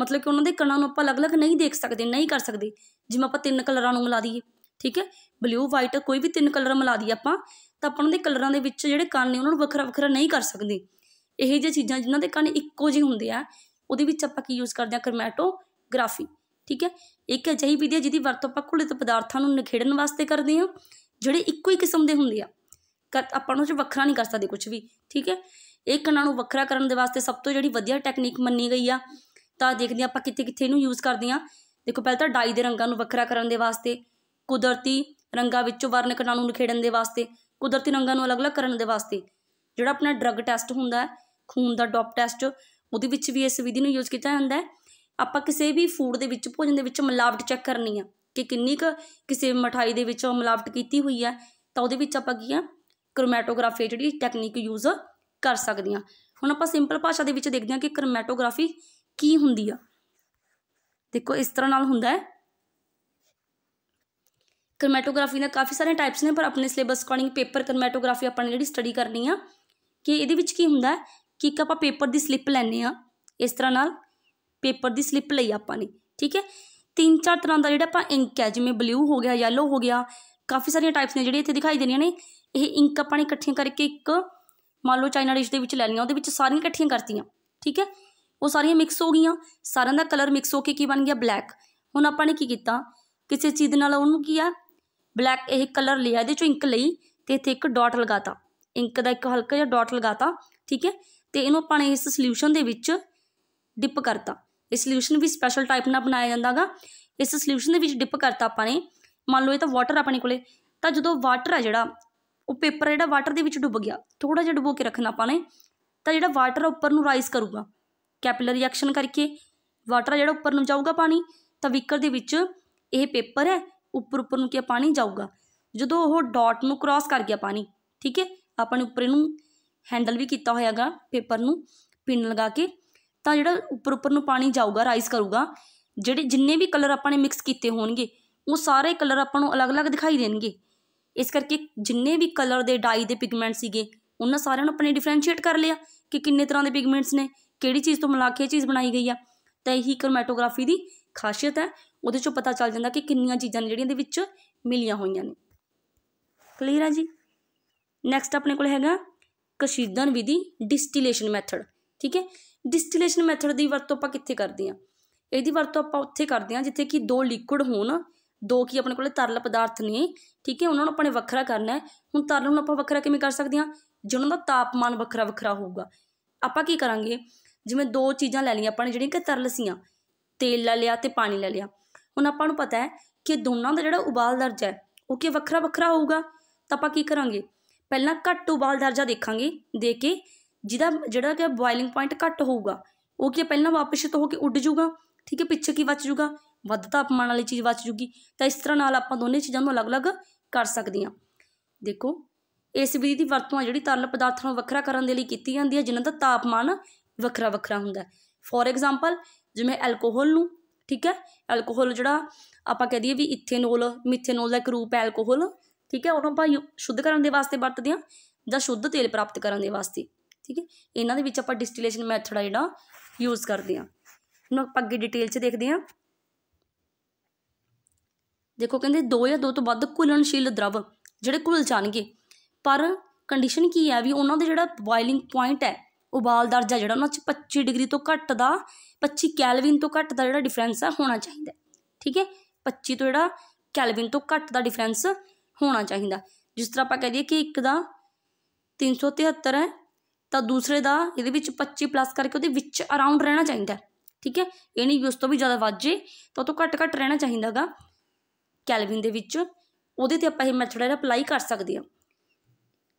A: ਮਤਲਬ ਕਿ ਉਹਨਾਂ ਦੇ ਕਣਾਂ ਨੂੰ ਆਪਾਂ ਅਲੱਗ-ਅਲੱਗ ਨਹੀਂ ਦੇਖ ਸਕਦੇ ਨਹੀਂ ਕਰ ਸਕਦੇ ਜਿਵੇਂ ਆਪਾਂ ਤਿੰਨ ਕਲਰਾਂ ਨੂੰ ਮਿਲਾ ਦਈਏ ਠੀਕ ਹੈ ਬਲੂ ਵਾਈਟ ਕੋਈ ਵੀ ਤਿੰਨ ਕਲਰ ਮਿਲਾ ਦਈਏ ਆਪਾਂ ਤਾਂ ਆਪਾਂ ਉਹਨਾਂ ਦੇ ਕਲਰਾਂ ਦੇ ਵਿੱਚ ਜਿਹੜੇ ਕੰਨ ਨੇ ਉਹਨਾਂ ਨੂੰ ਵੱਖਰਾ ਵੱਖਰਾ ਨਹੀਂ ਕਰ ਸਕਦੇ ਇਹ ਜਿਹੇ ਚੀਜ਼ਾਂ ਜਿਨ੍ਹਾਂ ਦੇ ਕੰਨ ਇੱਕੋ ਜਿਹੇ ਹੁੰਦੇ ਆ ਉਹਦੇ ਵਿੱਚ ਆਪਾਂ ਕੀ ਯੂਜ਼ ਕਰਦੇ ਆ ਕਰਮੈਟੋਗ੍ਰਾਫੀ ਠੀਕ ਹੈ ਇੱਕ ਅਜਿਹੀ ਵਿਧੀ ਹੈ ਜਿਹਦੀ ਵਰਤੋਂ ਆਪਾਂ ਘੁਲਿਤ ਪਦਾਰਥਾਂ ਨੂੰ ਨਿਖੇੜਨ ਵਾਸਤੇ ਕਰਦੇ ਆ ਜਿਹੜੇ ਇੱਕੋ ਹੀ ਕਿਸਮ ਦੇ ਹੁੰਦੇ ਆ ਆਪਾਂ ਨੂੰ ਚ ਵੱਖਰਾ ਨਹੀਂ ਕਰ ਸਕਦੇ ਕੁਝ ਵੀ ਠੀਕ ਹੈ ਇਹ ਕੰਨਾਂ ਨੂੰ ਵੱਖਰਾ ਕਰਨ ਦੇ ਵਾਸਤੇ ਸਭ ਤੋਂ ਜਿਹੜੀ ਵਧੀਆ ਟੈਕਨੀਕ ਮੰਨੀ ਗਈ ਆ ਤਾਂ ਦੇਖਦੇ ਆਪਾਂ ਕਿੱਥੇ ਕਿੱਥੇ ਇਹਨੂੰ ਯੂਜ਼ ਕਰਦੇ ਆ ਦੇਖੋ ਪਹਿਲਾਂ ਤਾਂ ਡਾਈ ਦੇ ਰੰਗਾਂ ਨੂੰ ਵੱਖਰਾ ਕਰਨ ਦੇ ਵਾਸਤੇ ਕੁਦਰਤੀ ਰੰਗਾਂ ਵਿੱਚੋਂ ਵਰਣ ਕੰਨਾਂ ਨੂੰ ਨਖੇੜਨ ਦੇ ਵਾਸਤੇ ਕੁਦਰਤੀ ਰੰਗਾਂ ਨੂੰ ਅਲੱਗ-ਅਲੱਗ ਕਰਨ ਦੇ ਵਾਸਤੇ ਜਿਹੜਾ ਆਪਣਾ ਡਰਗ ਟੈਸਟ ਹੁੰਦਾ ਖੂਨ ਦਾ ਡੋਪ ਟੈਸਟ ਉਹਦੇ ਵਿੱਚ ਵੀ ਇਸ ਵਿਧੀ ਨੂੰ ਯੂਜ਼ ਕੀਤਾ ਜਾਂਦਾ ਹੈ ਆਪਾਂ ਕਿਸੇ ਵੀ ਫੂਡ ਦੇ ਵਿੱਚ ਭੋਜਨ ਦੇ ਵਿੱਚ ਮਿਲਾਵਟ ਚੈੱਕ ਕਰਨੀ ਆ ਕਿ ਕਿੰਨੀ ਕੁ ਕਿਸੇ ਮਠਾਈ ਦੇ ਵਿੱਚ ਮਿਲਾਵਟ ਕੀਤੀ ਹੋਈ ਆ ਤਾਂ ਉਹਦੇ ਵਿੱਚ ਆਪਾਂ ਕੀ ਆ ਕ੍ਰੋਮੈਟੋਗ੍ਰਾਫੀ ਜਿਹੜੀ ਟੈਕਨੀਕ ਯੂਜ਼ ਕਰ ਸਕਦੇ ਆ ਹੁਣ ਆਪਾਂ ਸਿੰਪਲ ਭਾਸ਼ਾ ਦੇ ਵਿੱਚ ਦੇਖਦੇ ਹਾਂ ਕਿ ਕ੍ਰੋਮੈਟੋਗ੍ਰਾਫੀ ਕੀ ਹੁੰਦੀ ਆ ਦੇਖੋ ਇਸ ਤਰ੍ਹਾਂ ਨਾਲ ਹੁੰਦਾ ਹੈ ਕਰਮੈਟੋਗ੍ਰਾਫੀ ਦਾ ਕਾਫੀ ਸਾਰੇ ਟਾਈਪਸ ਨੇ ਪਰ ਆਪਣੇ ਸਿਲੇਬਸ ਅਕੋਰਡਿੰਗ ਪੇਪਰ ਕਰਮੈਟੋਗ੍ਰਾਫੀ ਆਪਾਂ ਨੇ ਜਿਹੜੀ ਸਟੱਡੀ ਕਰਨੀ ਆ ਕਿ ਇਹਦੇ ਵਿੱਚ ਕੀ ਹੁੰਦਾ ਕਿ ਇੱਕ ਆਪਾਂ ਪੇਪਰ ਦੀ ਸਲਿੱਪ ਲੈਣੇ ਆ ਇਸ ਤਰ੍ਹਾਂ ਨਾਲ ਪੇਪਰ ਦੀ ਸਲਿੱਪ ਲਈ ਆਪਾਂ ਨੇ ਠੀਕ ਹੈ ਤਿੰਨ ਚਾਰ ਤਰ੍ਹਾਂ ਦਾ ਜਿਹੜਾ ਆਪਾਂ ਇੰਕ ਹੈ ਜਿਵੇਂ ਬਲੂ ਹੋ ਗਿਆ ਯੈਲੋ ਹੋ ਗਿਆ ਕਾਫੀ ਸਾਰੀਆਂ ਟਾਈਪਸ ਨੇ ਜਿਹੜੀਆਂ ਇੱਥੇ ਦਿਖਾਈ ਦੇਣੀਆਂ ਨੇ ਇਹ ਇੰਕ ਆਪਾਂ ਨੇ ਇਕੱਠੀਆਂ ਕਰਕੇ ਇੱਕ ਮੰਨ ਲਓ ਚਾਈਨਾ ਡਿਸ਼ ਦੇ ਵਿੱਚ ਲੈ ਲਈਆਂ ਉਹਦੇ ਵਿੱਚ ਸਾਰੀਆਂ ਇਕੱਠੀਆਂ ਕਰਤੀਆਂ ਠੀਕ ਹੈ ਉਹ ਸਾਰੀਆਂ ਮਿਕਸ ਹੋ ਗਈਆਂ ਸਾਰਿਆਂ ਦਾ ਕਲਰ ਮਿਕਸ ਹੋ ਕੇ ਕੀ ਬਣ ਗਿਆ ਬਲੈਕ ਹੁਣ ਆਪਾਂ ਨੇ ਕੀ ਕੀਤਾ ਕਿਸੇ ਚੀਜ਼ ਨਾਲ ਉਹਨੂੰ ਕੀ ਆ ਬਲੈਕ ਇਹ ਕਲਰ ਲਿਆ ਇਹਦੇ ਚੋਂ ਇੰਕ ਲਈ ਤੇ ਇੱਥੇ ਇੱਕ ਡਾਟ ਲਗਾਤਾ ਇੰਕ ਦਾ ਇੱਕ ਹਲਕਾ ਜਿਹਾ ਡਾਟ ਲਗਾਤਾ ਠੀਕ ਹੈ ਤੇ ਇਹਨੂੰ ਆਪਾਂ ਨੇ ਇਸ ਸੋਲੂਸ਼ਨ ਦੇ ਵਿੱਚ ਡਿਪ ਕਰਤਾ ਇਹ ਸੋਲੂਸ਼ਨ ਵੀ ਸਪੈਸ਼ਲ ਟਾਈਪ ਨਾਲ ਬਣਾਇਆ ਜਾਂਦਾਗਾ ਇਸ ਸੋਲੂਸ਼ਨ ਦੇ ਵਿੱਚ ਡਿਪ ਕਰਤਾ ਆਪਾਂ ਨੇ ਮੰਨ ਲਓ ਇਹ ਤਾਂ ਵਾਟਰ ਆਪਣੇ ਕੋਲੇ ਤਾਂ ਜਦੋਂ ਵਾਟਰ ਆ ਜਿਹੜਾ ਉਹ ਪੇਪਰ ਜਿਹੜਾ ਵਾਟਰ ਦੇ ਵਿੱਚ ਡੁੱਬ ਗਿਆ ਥੋੜਾ ਜਿਹਾ ਡੁਬੋ ਕੇ ਰੱਖਣਾ ਆਪਾਂ ਨੇ ਤਾਂ ਜਿਹੜਾ ਵਾਟਰ ਉੱਪਰ ਨੂੰ ਰਾਈਜ਼ ਕਰੂਗਾ ਕੈਪਿਲਰ ਰਿਐਕਸ਼ਨ ਕਰਕੇ ਵਾਟਰ ਜਿਹੜਾ ਉੱਪਰ ਨੂੰ ਜਾਊਗਾ ਪਾਣੀ ਤਾਂ ਵਿਕਰ ਦੇ ਵਿੱਚ ਇਹ ਪੇਪਰ ਹੈ ਉੱਪਰ ਉੱਪਰ ਨੂੰ ਕੀ ਪਾਣੀ ਜਾਊਗਾ ਜਦੋਂ ਉਹ ਡਾਟ ਨੂੰ ਕ੍ਰਾਸ ਕਰ ਗਿਆ ਪਾਣੀ ਠੀਕ ਹੈ ਆਪਾਂ ਨੇ ਉੱਪਰ ਇਹਨੂੰ ਹੈਂਡਲ ਵੀ ਕੀਤਾ ਹੋਇਆਗਾ ਪੇਪਰ ਨੂੰ ਪਿੰਨ ਲਗਾ ਕੇ ਤਾਂ ਜਿਹੜਾ ਉੱਪਰ ਉੱਪਰ ਨੂੰ ਪਾਣੀ ਜਾਊਗਾ ਰਾਈਜ਼ ਕਰੂਗਾ ਜਿਹੜੇ ਜਿੰਨੇ ਵੀ ਕਲਰ ਆਪਾਂ ਨੇ ਮਿਕਸ ਕੀਤੇ ਹੋਣਗੇ ਉਹ ਸਾਰੇ ਕਲਰ ਆਪਾਂ ਨੂੰ ਅਲੱਗ-ਅਲੱਗ ਦਿਖਾਈ ਦੇਣਗੇ ਇਸ ਕਰਕੇ ਜਿੰਨੇ ਵੀ ਕਲਰ ਦੇ ਡਾਈ ਦੇ ਪਿਗਮੈਂਟ ਸੀਗੇ ਉਹਨਾਂ ਸਾਰਿਆਂ ਨੂੰ ਆਪਣੇ ਡਿਫਰੈਂਸ਼ੀਏਟ ਕਰ ਲਿਆ ਕਿ ਕਿੰਨੇ ਤਰ੍ਹਾਂ ਦੇ ਪਿਗਮੈਂਟਸ ਨੇ ਕਿਹੜੀ ਚੀਜ਼ ਤੋਂ ਮਿਲਾ ਕੇ ਇਹ ਚੀਜ਼ ਬਣਾਈ ਗਈ ਆ ਤਾਂ ਇਹੀ ਕ੍ਰੋਮੈਟੋਗ੍ਰਾਫੀ ਦੀ ਖਾਸੀਅਤ ਹੈ ਉਹਦੇ ਚੋਂ ਪਤਾ ਚੱਲ ਜਾਂਦਾ ਕਿ ਕਿੰਨੀਆਂ ਚੀਜ਼ਾਂ ਨੇ ਜਿਹੜੀਆਂ ਦੇ ਵਿੱਚ ਮਿਲੀਆਂ ਹੋਈਆਂ ਨੇ ਕਲੀਅਰ ਆ ਜੀ ਨੈਕਸਟ ਆਪਣੇ ਕੋਲ ਹੈਗਾ ਕਸ਼ੀਦਨ ਵਿਧੀ ਡਿਸਟਿਲੇਸ਼ਨ ਮੈਥਡ ਠੀਕ ਹੈ ਡਿਸਟਿਲੇਸ਼ਨ ਮੈਥਡ ਦੀ ਵਰਤੋਂ ਆਪਾਂ ਕਿੱਥੇ ਕਰਦੇ ਆ ਇਹਦੀ ਵਰਤੋਂ ਆਪਾਂ ਉੱਥੇ ਕਰਦੇ ਆ ਜਿੱਥੇ ਕਿ ਦੋ ਲਿਕੁਇਡ ਹੋਣ ਦੋ ਕੀ ਆਪਣੇ ਕੋਲੇ ਤਰਲ ਪਦਾਰਥ ਨੇ ਠੀਕ ਹੈ ਉਹਨਾਂ ਨੂੰ ਆਪਾਂ ਨੇ ਵੱਖਰਾ ਕਰਨਾ ਹੈ ਹੁਣ ਤਰਲ ਨੂੰ ਆਪਾਂ ਵੱਖਰਾ ਕਿਵੇਂ ਕਰ ਸਕਦੇ ਆ ਜਿਹਨਾਂ ਦਾ ਤਾਪਮਾਨ ਵੱਖਰਾ ਵੱਖਰਾ ਹੋਊਗਾ ਆਪਾਂ ਕੀ ਕਰਾਂਗੇ ਜਿਵੇਂ ਦੋ ਚੀਜ਼ਾਂ ਲੈ ਲਈਆਂ ਆਪਾਂ ਨੇ ਜਿਹੜੀਆਂ ਕਿ ਤਰਲ ਸੀਆਂ ਤੇਲ ਲੈ ਲਿਆ ਤੇ ਪਾਣੀ ਲੈ ਲਿਆ ਹੁਣ ਆਪਾਂ ਨੂੰ ਪਤਾ ਹੈ ਕਿ ਦੋਨਾਂ ਦਾ ਜਿਹੜਾ ਉਬਾਲ ਦਰਜਾ ਹੈ ਉਹ ਕਿ ਵੱਖਰਾ ਵੱਖਰਾ ਹੋਊਗਾ ਤਾਂ ਆਪਾਂ ਕੀ ਕਰਾਂਗੇ ਪਹਿਲਾਂ ਘੱਟ ਉਬਾਲ ਦਰਜਾ ਦੇਖਾਂਗੇ ਦੇ ਕੇ ਜਿਹਦਾ ਜਿਹੜਾ ਕਿ ਬੋਇਲਿੰਗ ਪੁਆਇੰਟ ਘੱਟ ਹੋਊਗਾ ਉਹ ਕਿ ਪਹਿਲਾਂ ਵਾਪਸ ਤੋਂ ਹੋ ਕੇ ਉੱਡ ਜਾਊਗਾ ਠੀਕ ਹੈ ਪਿੱਛੇ ਕੀ ਬਚ ਜਾਊਗਾ ਵੱਧ ਤਾਪਮਾਨ ਵਾਲੀ ਚੀਜ਼ ਬਚ ਜੂਗੀ ਤਾਂ ਇਸ ਤਰ੍ਹਾਂ ਨਾਲ ਆਪਾਂ ਦੋਨੇ ਚੀਜ਼ਾਂ ਨੂੰ ਅਲੱਗ-ਅਲੱਗ ਕਰ ਸਕਦੀਆਂ ਦੇਖੋ ਇਸ ਵਿਧੀ ਦੀ ਵਰਤੋਂ ਜਿਹੜੀ ਤਰਲ ਪਦਾਰਥਾਂ ਨੂੰ ਵੱਖਰਾ ਕਰਨ ਦੇ ਲਈ ਕੀਤੀ ਜਾਂਦੀ ਹੈ ਜਿਨ੍ਹਾਂ ਦਾ ਤਾਪਮਾਨ ਵੱਖਰਾ ਵੱਖਰਾ ਹੁੰਦਾ ਫੋਰ ਐਗਜ਼ਾਮਪਲ ਜਿਵੇਂ ਐਲਕੋਹਲ ਨੂੰ ਠੀਕ ਹੈ ਐਲਕੋਹਲ ਜਿਹੜਾ ਆਪਾਂ ਕਹਦੇ ਆ ਵੀ ਇਥੇਨੋਲ ਮਿਥੇਨੋਲ ਦਾ ਇੱਕ ਰੂਪ ਹੈ ਐਲਕੋਹਲ ਠੀਕ ਹੈ ਉਹਨੂੰ ਆਪਾਂ ਸ਼ੁੱਧ ਕਰਨ ਦੇ ਵਾਸਤੇ ਵਰਤਦੇ ਆ ਜਾਂ ਸ਼ੁੱਧ ਤੇਲ ਪ੍ਰਾਪਤ ਕਰਨ ਦੇ ਵਾਸਤੇ ਠੀਕ ਹੈ ਇਹਨਾਂ ਦੇ ਵਿੱਚ ਆਪਾਂ ਡਿਸਟਿਲੇਸ਼ਨ ਮੈਥਡ ਆ ਜਿਹੜਾ ਯੂਜ਼ ਕਰਦੇ ਆ ਨੂੰ ਆਪਾਂ ਅੱਗੇ ਡਿਟੇਲ 'ਚ ਦੇਖਦੇ ਆ ਦੇਖੋ ਕਹਿੰਦੇ ਦੋ ਜਾਂ ਦੋ ਤੋਂ ਵੱਧ ਘੁਲਣਸ਼ੀਲ ਦਰਵ ਜਿਹੜੇ ਘੁਲ ਜਾਣਗੇ ਪਰ ਕੰਡੀਸ਼ਨ ਕੀ ਹੈ ਵੀ ਉਹਨਾਂ ਦੇ ਜਿਹੜਾ ਬੋਇਲਿੰਗ ਪੁਆਇੰਟ ਹੈ ਉਬਾਲ ਦਰਜਾ ਜਿਹੜਾ ਉਹਨਾਂ 'ਚ 25 ਡਿਗਰੀ ਤੋਂ ਘੱਟ ਦਾ 25 ਕੈਲਵਿਨ ਤੋਂ ਘੱਟ ਦਾ ਜਿਹੜਾ ਡਿਫਰੈਂਸ ਆ ਹੋਣਾ ਚਾਹੀਦਾ ਠੀਕ ਹੈ 25 ਤੋਂ ਜਿਹੜਾ ਕੈਲਵਿਨ ਤੋਂ ਘੱਟ ਦਾ ਡਿਫਰੈਂਸ ਹੋਣਾ ਚਾਹੀਦਾ ਜਿਸ ਤਰ੍ਹਾਂ ਆਪਾਂ ਕਹਿ ਕਿ ਇੱਕ ਦਾ 373 ਹੈ ਤਾਂ ਦੂਸਰੇ ਦਾ ਇਹਦੇ ਵਿੱਚ 25 ਪਲੱਸ ਕਰਕੇ ਉਹਦੇ ਵਿੱਚ ਅਰਾਊਂਡ ਰਹਿਣਾ ਚਾਹੀਦਾ ਠੀਕ ਹੈ ਇਹ ਨਹੀਂ ਉਸ ਤੋਂ ਵੀ ਜ਼ਿਆਦਾ ਵੱਧ ਜੇ ਤਾਂ ਉਹ ਤੋਂ ਘੱਟ ਘੱਟ ਰਹਿਣਾ ਚਾਹੀਦਾਗਾ ਕੈਲਵਿਨ ਦੇ ਵਿੱਚ ਉਹਦੇ ਤੇ ਆਪਾਂ ਇਹ ਮੈਥਡ ਜਿਹੜਾ ਅਪਲਾਈ ਕਰ ਸਕਦੇ ਆ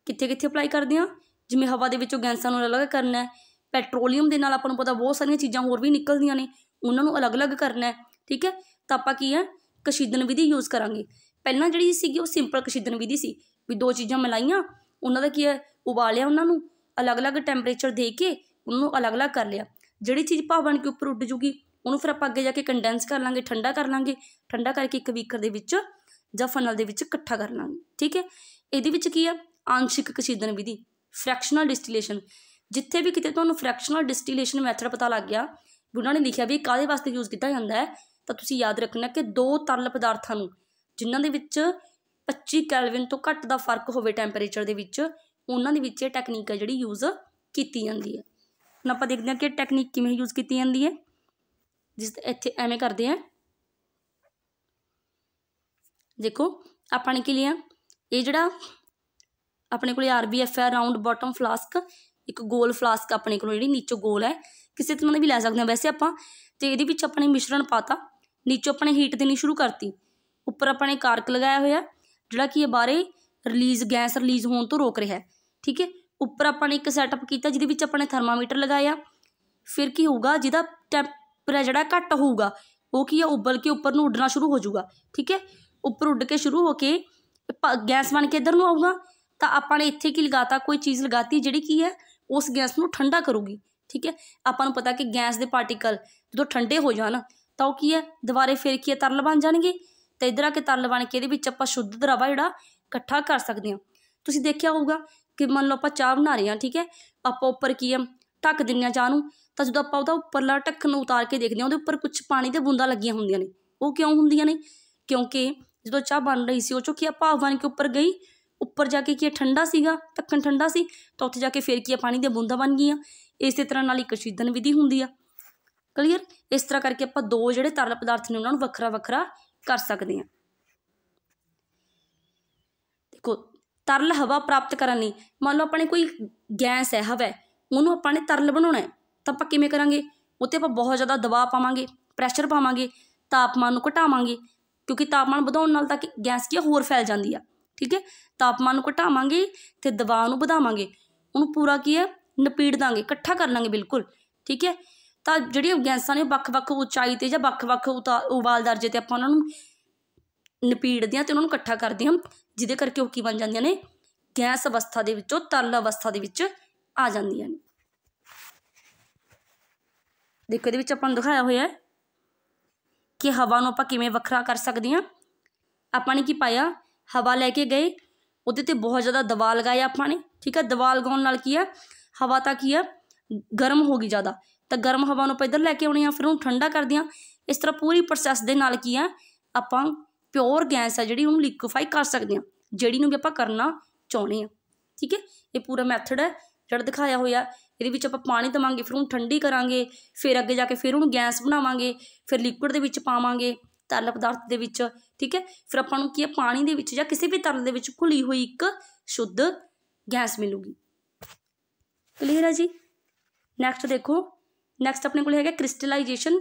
A: ਕਿੱਥੇ ਕਿੱਥੇ ਅਪਲਾਈ ਕਰਦੇ ਆ ਜਿਵੇਂ ਹਵਾ ਦੇ ਵਿੱਚੋਂ ਗੈਸਾਂ ਨੂੰ ਅਲੱਗ ਕਰਨਾ ਹੈ ਪੈਟਰੋਲੀਅਮ ਦੇ ਨਾਲ ਆਪਾਂ ਨੂੰ ਪਤਾ ਬਹੁਤ ਸਾਰੀਆਂ ਚੀਜ਼ਾਂ ਹੋਰ ਵੀ ਨਿਕਲਦੀਆਂ ਨੇ ਉਹਨਾਂ ਨੂੰ ਅਲੱਗ-ਅਲੱਗ ਕਰਨਾ ਹੈ ਠੀਕ ਹੈ ਤਾਂ ਆਪਾਂ ਕੀ ਹੈ ਕਸ਼ੀਦਨ ਵਿਧੀ ਯੂਜ਼ ਕਰਾਂਗੇ ਪਹਿਲਾਂ ਜਿਹੜੀ ਸੀਗੀ ਉਹ ਸਿੰਪਲ ਕਸ਼ੀਦਨ ਵਿਧੀ ਸੀ ਵੀ ਦੋ ਚੀਜ਼ਾਂ ਮਿਲਾਈਆਂ ਉਹਨਾਂ ਦਾ ਕੀ ਹੈ ਉਬਾਲਿਆ ਉਹਨਾਂ ਨੂੰ ਅਲੱਗ-ਅਲੱਗ ਟੈਂਪਰੇਚਰ ਦੇ ਕੇ ਉਹਨੂੰ ਅਲੱਗ-ਅਲੱਗ ਕਰ ਲਿਆ ਜਿਹੜੀ ਚੀਜ਼ ਭਾਵ ਬਣ ਕੇ ਉੱਪਰ ਉੱਡ ਜੂਗੀ ਉਹਨੂੰ ਫਿਰ ਆਪਾਂ ਅੱਗੇ ਜਾ ਕੇ ਕੰਡੈਂਸ ਕਰ ਲਾਂਗੇ ਠੰਡਾ ਕਰ ਲਾਂਗੇ ਠੰਡਾ ਕਰਕੇ ਇੱਕ ਵੀਕਰ ਦੇ ਵਿੱਚ ਜਾਂ ਫਨਲ ਦੇ ਵਿੱਚ ਇਕੱਠਾ ਕਰ ਲਾਂਗੇ ਠੀਕ ਹੈ ਇਹਦੇ ਵਿੱਚ ਕੀ ਆ ਆਂਸ਼ਿਕ ਕਸ਼ੀਦਨ ਵਿਧੀ ਫ੍ਰੈਕਸ਼ਨਲ ਡਿਸਟਿਲੇਸ਼ਨ ਜਿੱਥੇ ਵੀ ਕਿਤੇ ਤੁਹਾਨੂੰ ਫ੍ਰੈਕਸ਼ਨਲ ਡਿਸਟਿਲੇਸ਼ਨ ਮੈਥਡ ਪਤਾ ਲੱਗ ਗਿਆ ਉਹਨਾਂ ਨੇ ਲਿਖਿਆ ਵੀ ਕਾਦੇ ਵਾਸਤੇ ਯੂਜ਼ ਕੀਤਾ ਜਾਂਦਾ ਹੈ ਤਾਂ ਤੁਸੀਂ ਯਾਦ ਰੱਖਣਾ ਕਿ ਦੋ ਤਰਲ ਪਦਾਰਥਾਂ ਨੂੰ ਜਿਨ੍ਹਾਂ ਦੇ ਵਿੱਚ 25 ਕੈਲਵਿਨ ਤੋਂ ਘੱਟ ਦਾ ਫਰਕ ਹੋਵੇ ਟੈਂਪਰੇਚਰ ਦੇ ਵਿੱਚ ਉਹਨਾਂ ਦੇ ਵਿੱਚ ਇਹ ਟੈਕਨੀਕ ਹੈ ਜਿਹੜੀ ਯੂਜ਼ ਕੀਤੀ ਜਾਂਦੀ ਹੈ ਹੁਣ ਆਪਾਂ ਦੇਖਦੇ ਹਾਂ ਕਿ ਟੈਕਨੀਕ ਕਿਵੇਂ ਯੂਜ਼ ਕੀਤੀ ਜਾਂਦੀ ਹੈ ਜਿਸ ਇੱਥੇ ਐਵੇਂ ਕਰਦੇ ਆ ਦੇਖੋ ਆਪਾਂ ਨੇ ਕੀ ਲਿਆ ਇਹ ਜਿਹੜਾ ਆਪਣੇ ਕੋਲੇ ਐਫ ਹੈ ਰਾਉਂਡ ਬਾਟਮ ਫਲਾਸਕ ਇੱਕ ਗੋਲ ਫਲਾਸਕ ਆਪਣੇ ਕੋਲ ਜਿਹੜੀ ਨੀਚੋ ਗੋਲ ਹੈ ਕਿਸੇ ਤਰ੍ਹਾਂ ਦਾ ਵੀ ਲੈ ਸਕਦੇ ਹਾਂ ਵੈਸੇ ਆਪਾਂ ਤੇ ਇਹਦੇ ਵਿੱਚ ਆਪਣੇ ਮਿਸ਼ਰਣ ਪਾਤਾ ਨੀਚੋ ਆਪਣੇ ਹੀਟ ਦੇਣੀ ਸ਼ੁਰੂ ਕਰਤੀ ਉੱਪਰ ਆਪਣੇ ਕਾਰਕ ਲਗਾਇਆ ਹੋਇਆ ਜਿਹੜਾ ਕਿ ਇਹ ਬਾਰੇ ਰਿਲੀਜ਼ ਗੈਸ ਰਿਲੀਜ਼ ਹੋਣ ਤੋਂ ਰੋਕ ਰਿਹਾ ਹੈ ਠੀਕ ਹੈ ਉੱਪਰ ਆਪਾਂ ਨੇ ਇੱਕ ਸੈਟਅਪ ਕੀਤਾ ਜਿਹਦੇ ਵਿੱਚ ਆਪਣੇ ਥਰਮਾਮੀਟਰ ਲਗਾਇਆ ਫਿਰ ਕੀ ਹੋਊਗਾ ਜਿਹਦਾ ਟੈਂਪਰ ਜਿਹੜਾ ਘੱਟ ਹੋਊਗਾ ਉਹ ਕੀ ਆ ਉਬਲ ਕੇ ਉੱਪਰ ਨੂੰ ਉੱਡਣਾ ਸ਼ੁਰੂ ਹੋ ਜਾਊਗਾ ਠੀਕ ਹੈ ਉੱਪਰ ਉੱਡ ਕੇ ਸ਼ੁਰੂ ਹੋ ਕੇ ਗੈਸ ਬਣ ਕੇ ਇੱਧਰ ਨੂੰ ਆਊਗਾ ਤਾਂ ਆਪਾਂ ਨੇ ਇੱਥੇ ਕੀ ਲਗਾਤਾ ਕੋਈ ਚੀਜ਼ ਲਗਾਤੀ ਜਿਹੜੀ ਕੀ ਹੈ ਉਸ ਗੈਸ ਨੂੰ ਠੰਡਾ ਕਰੂਗੀ ਠੀਕ ਹੈ ਆਪਾਂ ਨੂੰ ਪਤਾ ਕਿ ਗੈਸ ਦੇ ਪਾਰਟੀਕਲ ਜਦੋਂ ਠੰਡੇ ਹੋ ਜਾਣ ਤਾਂ ਉਹ ਕੀ ਹੈ ਦੁਬਾਰੇ ਫਿਰ ਕੀ ਹੈ ਤਰਲ ਬਣ ਜਾਣਗੇ ਤੇ ਇਧਰ ਆ ਕੇ ਤਰਲ ਬਣ ਕੇ ਇਹਦੇ ਵਿੱਚ ਆਪਾਂ ਸ਼ੁੱਧ ਦਰਵਾ ਜਿਹੜਾ ਇਕੱਠਾ ਕਰ ਸਕਦੇ ਹਾਂ ਤੁਸੀਂ ਦੇਖਿਆ ਹੋਊਗਾ ਕਿ ਮੰਨ ਲਓ ਆਪਾਂ ਚਾਹ ਬਣਾ ਰਹੇ ਹਾਂ ਠੀਕ ਹੈ ਆਪਾਂ ਉੱਪਰ ਕੀ ਹੈ ਢੱਕ ਦਿੰਨੇ ਆ ਚਾਹ ਨੂੰ ਤਾਂ ਜਦੋਂ ਆਪਾਂ ਉਹਦਾ ਉੱਪਰਲਾ ਢੱਕਣ ਨੂੰ ਉਤਾਰ ਕੇ ਦੇਖਦੇ ਹਾਂ ਉਹਦੇ ਉੱਪਰ ਕੁਝ ਪਾਣੀ ਦੇ ਬੂੰਦਾਂ ਲੱਗੀਆਂ ਹੁੰਦੀਆਂ ਨੇ ਉਹ ਕਿਉਂ ਹੁੰਦੀਆਂ ਨੇ ਕਿਉਂਕਿ ਜਦੋਂ ਚਾਹ ਬਣ ਰਹੀ ਸੀ ਉਹ ਚੋਂ ਕੀ ਆ ਭਾਵ ਕੇ ਉੱਪਰ ਗਈ ਉੱਪਰ ਜਾ ਕੇ ਕੀ ਠੰਡਾ ਸੀਗਾ ਤੱਕਣ ਠੰਡਾ ਸੀ ਤਾਂ ਉੱਥੇ ਜਾ ਕੇ ਫੇਰ ਕੀ ਆ ਪਾਣੀ ਦੀਆਂ ਬੂੰਦਾਂ ਬਣ ਗਈਆਂ ਇਸੇ ਤਰ੍ਹਾਂ ਨਾਲ ਇੱਕ ਸ਼ੀਦਨ ਵਿਧੀ ਹੁੰਦੀ ਆ ਕਲੀਅਰ ਇਸ ਤਰ੍ਹਾਂ ਕਰਕੇ ਆਪਾਂ ਦੋ ਜਿਹੜੇ ਤਰਲ ਪਦਾਰਥ ਨੇ ਉਹਨਾਂ ਨੂੰ ਵੱਖਰਾ ਵੱਖਰਾ ਕਰ ਸਕਦੇ ਆ ਦੇਖੋ ਤਰਲ ਹਵਾ ਪ੍ਰਾਪਤ ਕਰਨ ਲਈ ਮੰਨ ਲਓ ਆਪਣੇ ਕੋਈ ਗੈਸ ਹੈ ਹਵਾ ਉਹਨੂੰ ਆਪਾਂ ਨੇ ਤਰਲ ਬਣਾਉਣਾ ਹੈ ਤਾਂ ਆਪਾਂ ਕਿਵੇਂ ਕਰਾਂਗੇ ਉੱਤੇ ਆਪਾਂ ਬਹੁਤ ਜ਼ਿਆਦਾ ਦਬਾਅ ਪਾਵਾਂਗੇ ਪ੍ਰੈਸ਼ਰ ਪਾਵਾਂਗੇ ਤਾਪਮਾਨ ਨੂੰ ਘਟਾਵਾਂਗੇ ਕਿਉਂਕਿ ਤਾਪਮਾਨ ਵਧਾਉਣ ਨਾਲ ਤਾਂ ਕਿ ਗੈਸ ਕੀ ਹੋਰ ਫੈਲ ਜਾਂਦੀ ਆ ਠੀਕ ਹੈ ਤਾਪਮਾਨ ਨੂੰ ਘਟਾਵਾਂਗੇ ਤੇ ਦਬਾਅ ਨੂੰ ਵਧਾਵਾਂਗੇ ਉਹਨੂੰ ਪੂਰਾ ਕੀ ਹੈ ਨਪੀੜ ਦਾਂਗੇ ਇਕੱਠਾ ਕਰ ਲਾਂਗੇ ਬਿਲਕੁਲ ਠੀਕ ਹੈ ਤਾਂ ਜਿਹੜੀਆਂ ਗੈਸਾਂ ਨੇ ਵੱਖ-ਵੱਖ ਉਚਾਈ ਤੇ ਜਾਂ ਵੱਖ-ਵੱਖ ਉਬਾਲ ਦਰਜੇ ਤੇ ਆਪਾਂ ਉਹਨਾਂ ਨੂੰ ਨਪੀੜਦੇ ਹਾਂ ਤੇ ਉਹਨਾਂ ਨੂੰ ਇਕੱਠਾ ਕਰਦੇ ਹਾਂ ਜਿਹਦੇ ਕਰਕੇ ਉਹ ਕੀ ਬਣ ਜਾਂਦੀਆਂ ਨੇ ਗੈਸ ਅਵਸਥਾ ਦੇ ਵਿੱਚੋਂ ਤਰਲ ਅਵਸਥਾ ਦੇ ਵਿੱਚ ਆ ਜਾਂਦੀਆਂ ਨੇ ਦੇਖੋ ਇਹਦੇ ਵਿੱਚ ਆਪਾਂ ਨੂੰ ਦਿਖਾਇਆ ਹੋਇਆ ਹੈ ਕਿ ਹਵਾ ਨੂੰ ਆਪਾਂ ਕਿਵੇਂ ਵੱਖਰਾ ਕਰ ਸਕਦੇ ਹਾਂ ਆਪਾਂ ਨੇ ਕੀ ਪਾਇਆ ਹਵਾ ਲੈ ਕੇ ਗਏ ਉਹਦੇ ਤੇ ਬਹੁਤ ਜ਼ਿਆਦਾ ਦਬਾਅ ਲਗਾਇਆ ਆਪਾਂ ਨੇ ਠੀਕ ਹੈ ਦਬਾਅ ਲਗਾਉਣ ਨਾਲ ਕੀ ਆ ਹਵਾ ਤਾਂ ਕੀ ਆ ਗਰਮ ਹੋ ਗਈ ਜ਼ਿਆਦਾ ਤਾਂ ਗਰਮ ਹਵਾ ਨੂੰ ਆਪਾਂ ਇੱਧਰ ਲੈ ਕੇ ਆਉਣੀ ਆ ਫਿਰ ਉਹਨੂੰ ਠੰਡਾ ਕਰ ਦਿਆਂ ਇਸ ਤਰ੍ਹਾਂ ਪੂਰੀ ਪ੍ਰੋਸੈਸ ਦੇ ਨਾਲ ਕੀ ਆ ਆਪਾਂ ਪਿਓਰ ਗੈਸ ਆ ਜਿਹੜੀ ਉਹਨੂੰ ਲਿਕੁਇਫਾਈ ਕਰ ਸਕਦੇ ਆ ਜਿਹੜੀ ਨੂੰ ਵੀ ਆਪਾਂ ਕਰਨਾ ਚਾਹੁੰਦੇ ਆ ਠੀਕ ਹੈ ਇਹ ਪੂਰਾ ਮੈਥਡ ਹੈ ਜਿਹੜਾ ਦਿਖਾਇਆ ਹੋਇਆ ਇਹਦੇ ਵਿੱਚ ਆਪਾਂ ਪਾਣੀ ਦਵਾਂਗੇ ਫਿਰ ਉਹਨੂੰ ਠੰਡੀ ਕਰਾਂਗੇ ਫਿਰ ਅੱਗੇ ਜਾ ਕੇ ਫਿਰ ਉਹਨੂੰ ਗੈਸ ਬਣਾਵਾਂਗੇ ਫਿਰ ਲਿਕੁਇਡ ਦੇ ਵਿੱਚ ਪਾਵਾਂਗੇ ਤਰਲ ਪਦਾਰਥ ਦੇ ਵਿੱਚ ਠੀਕ ਹੈ ਫਿਰ ਆਪਾਂ ਨੂੰ ਕੀ ਹੈ ਪਾਣੀ ਦੇ ਵਿੱਚ ਜਾਂ ਕਿਸੇ ਵੀ ਤਰਲ ਦੇ ਵਿੱਚ ਘੁਲੀ ਹੋਈ ਇੱਕ ਸ਼ੁੱਧ ਗੈਸ ਮਿਲੂਗੀ ਕਲੀਅਰ ਹੈ ਜੀ ਨੈਕਸਟ ਦੇਖੋ ਨੈਕਸਟ ਆਪਣੇ ਕੋਲ ਹੈਗਾ ਕ੍ਰਿਸਟਲਾਈਜੇਸ਼ਨ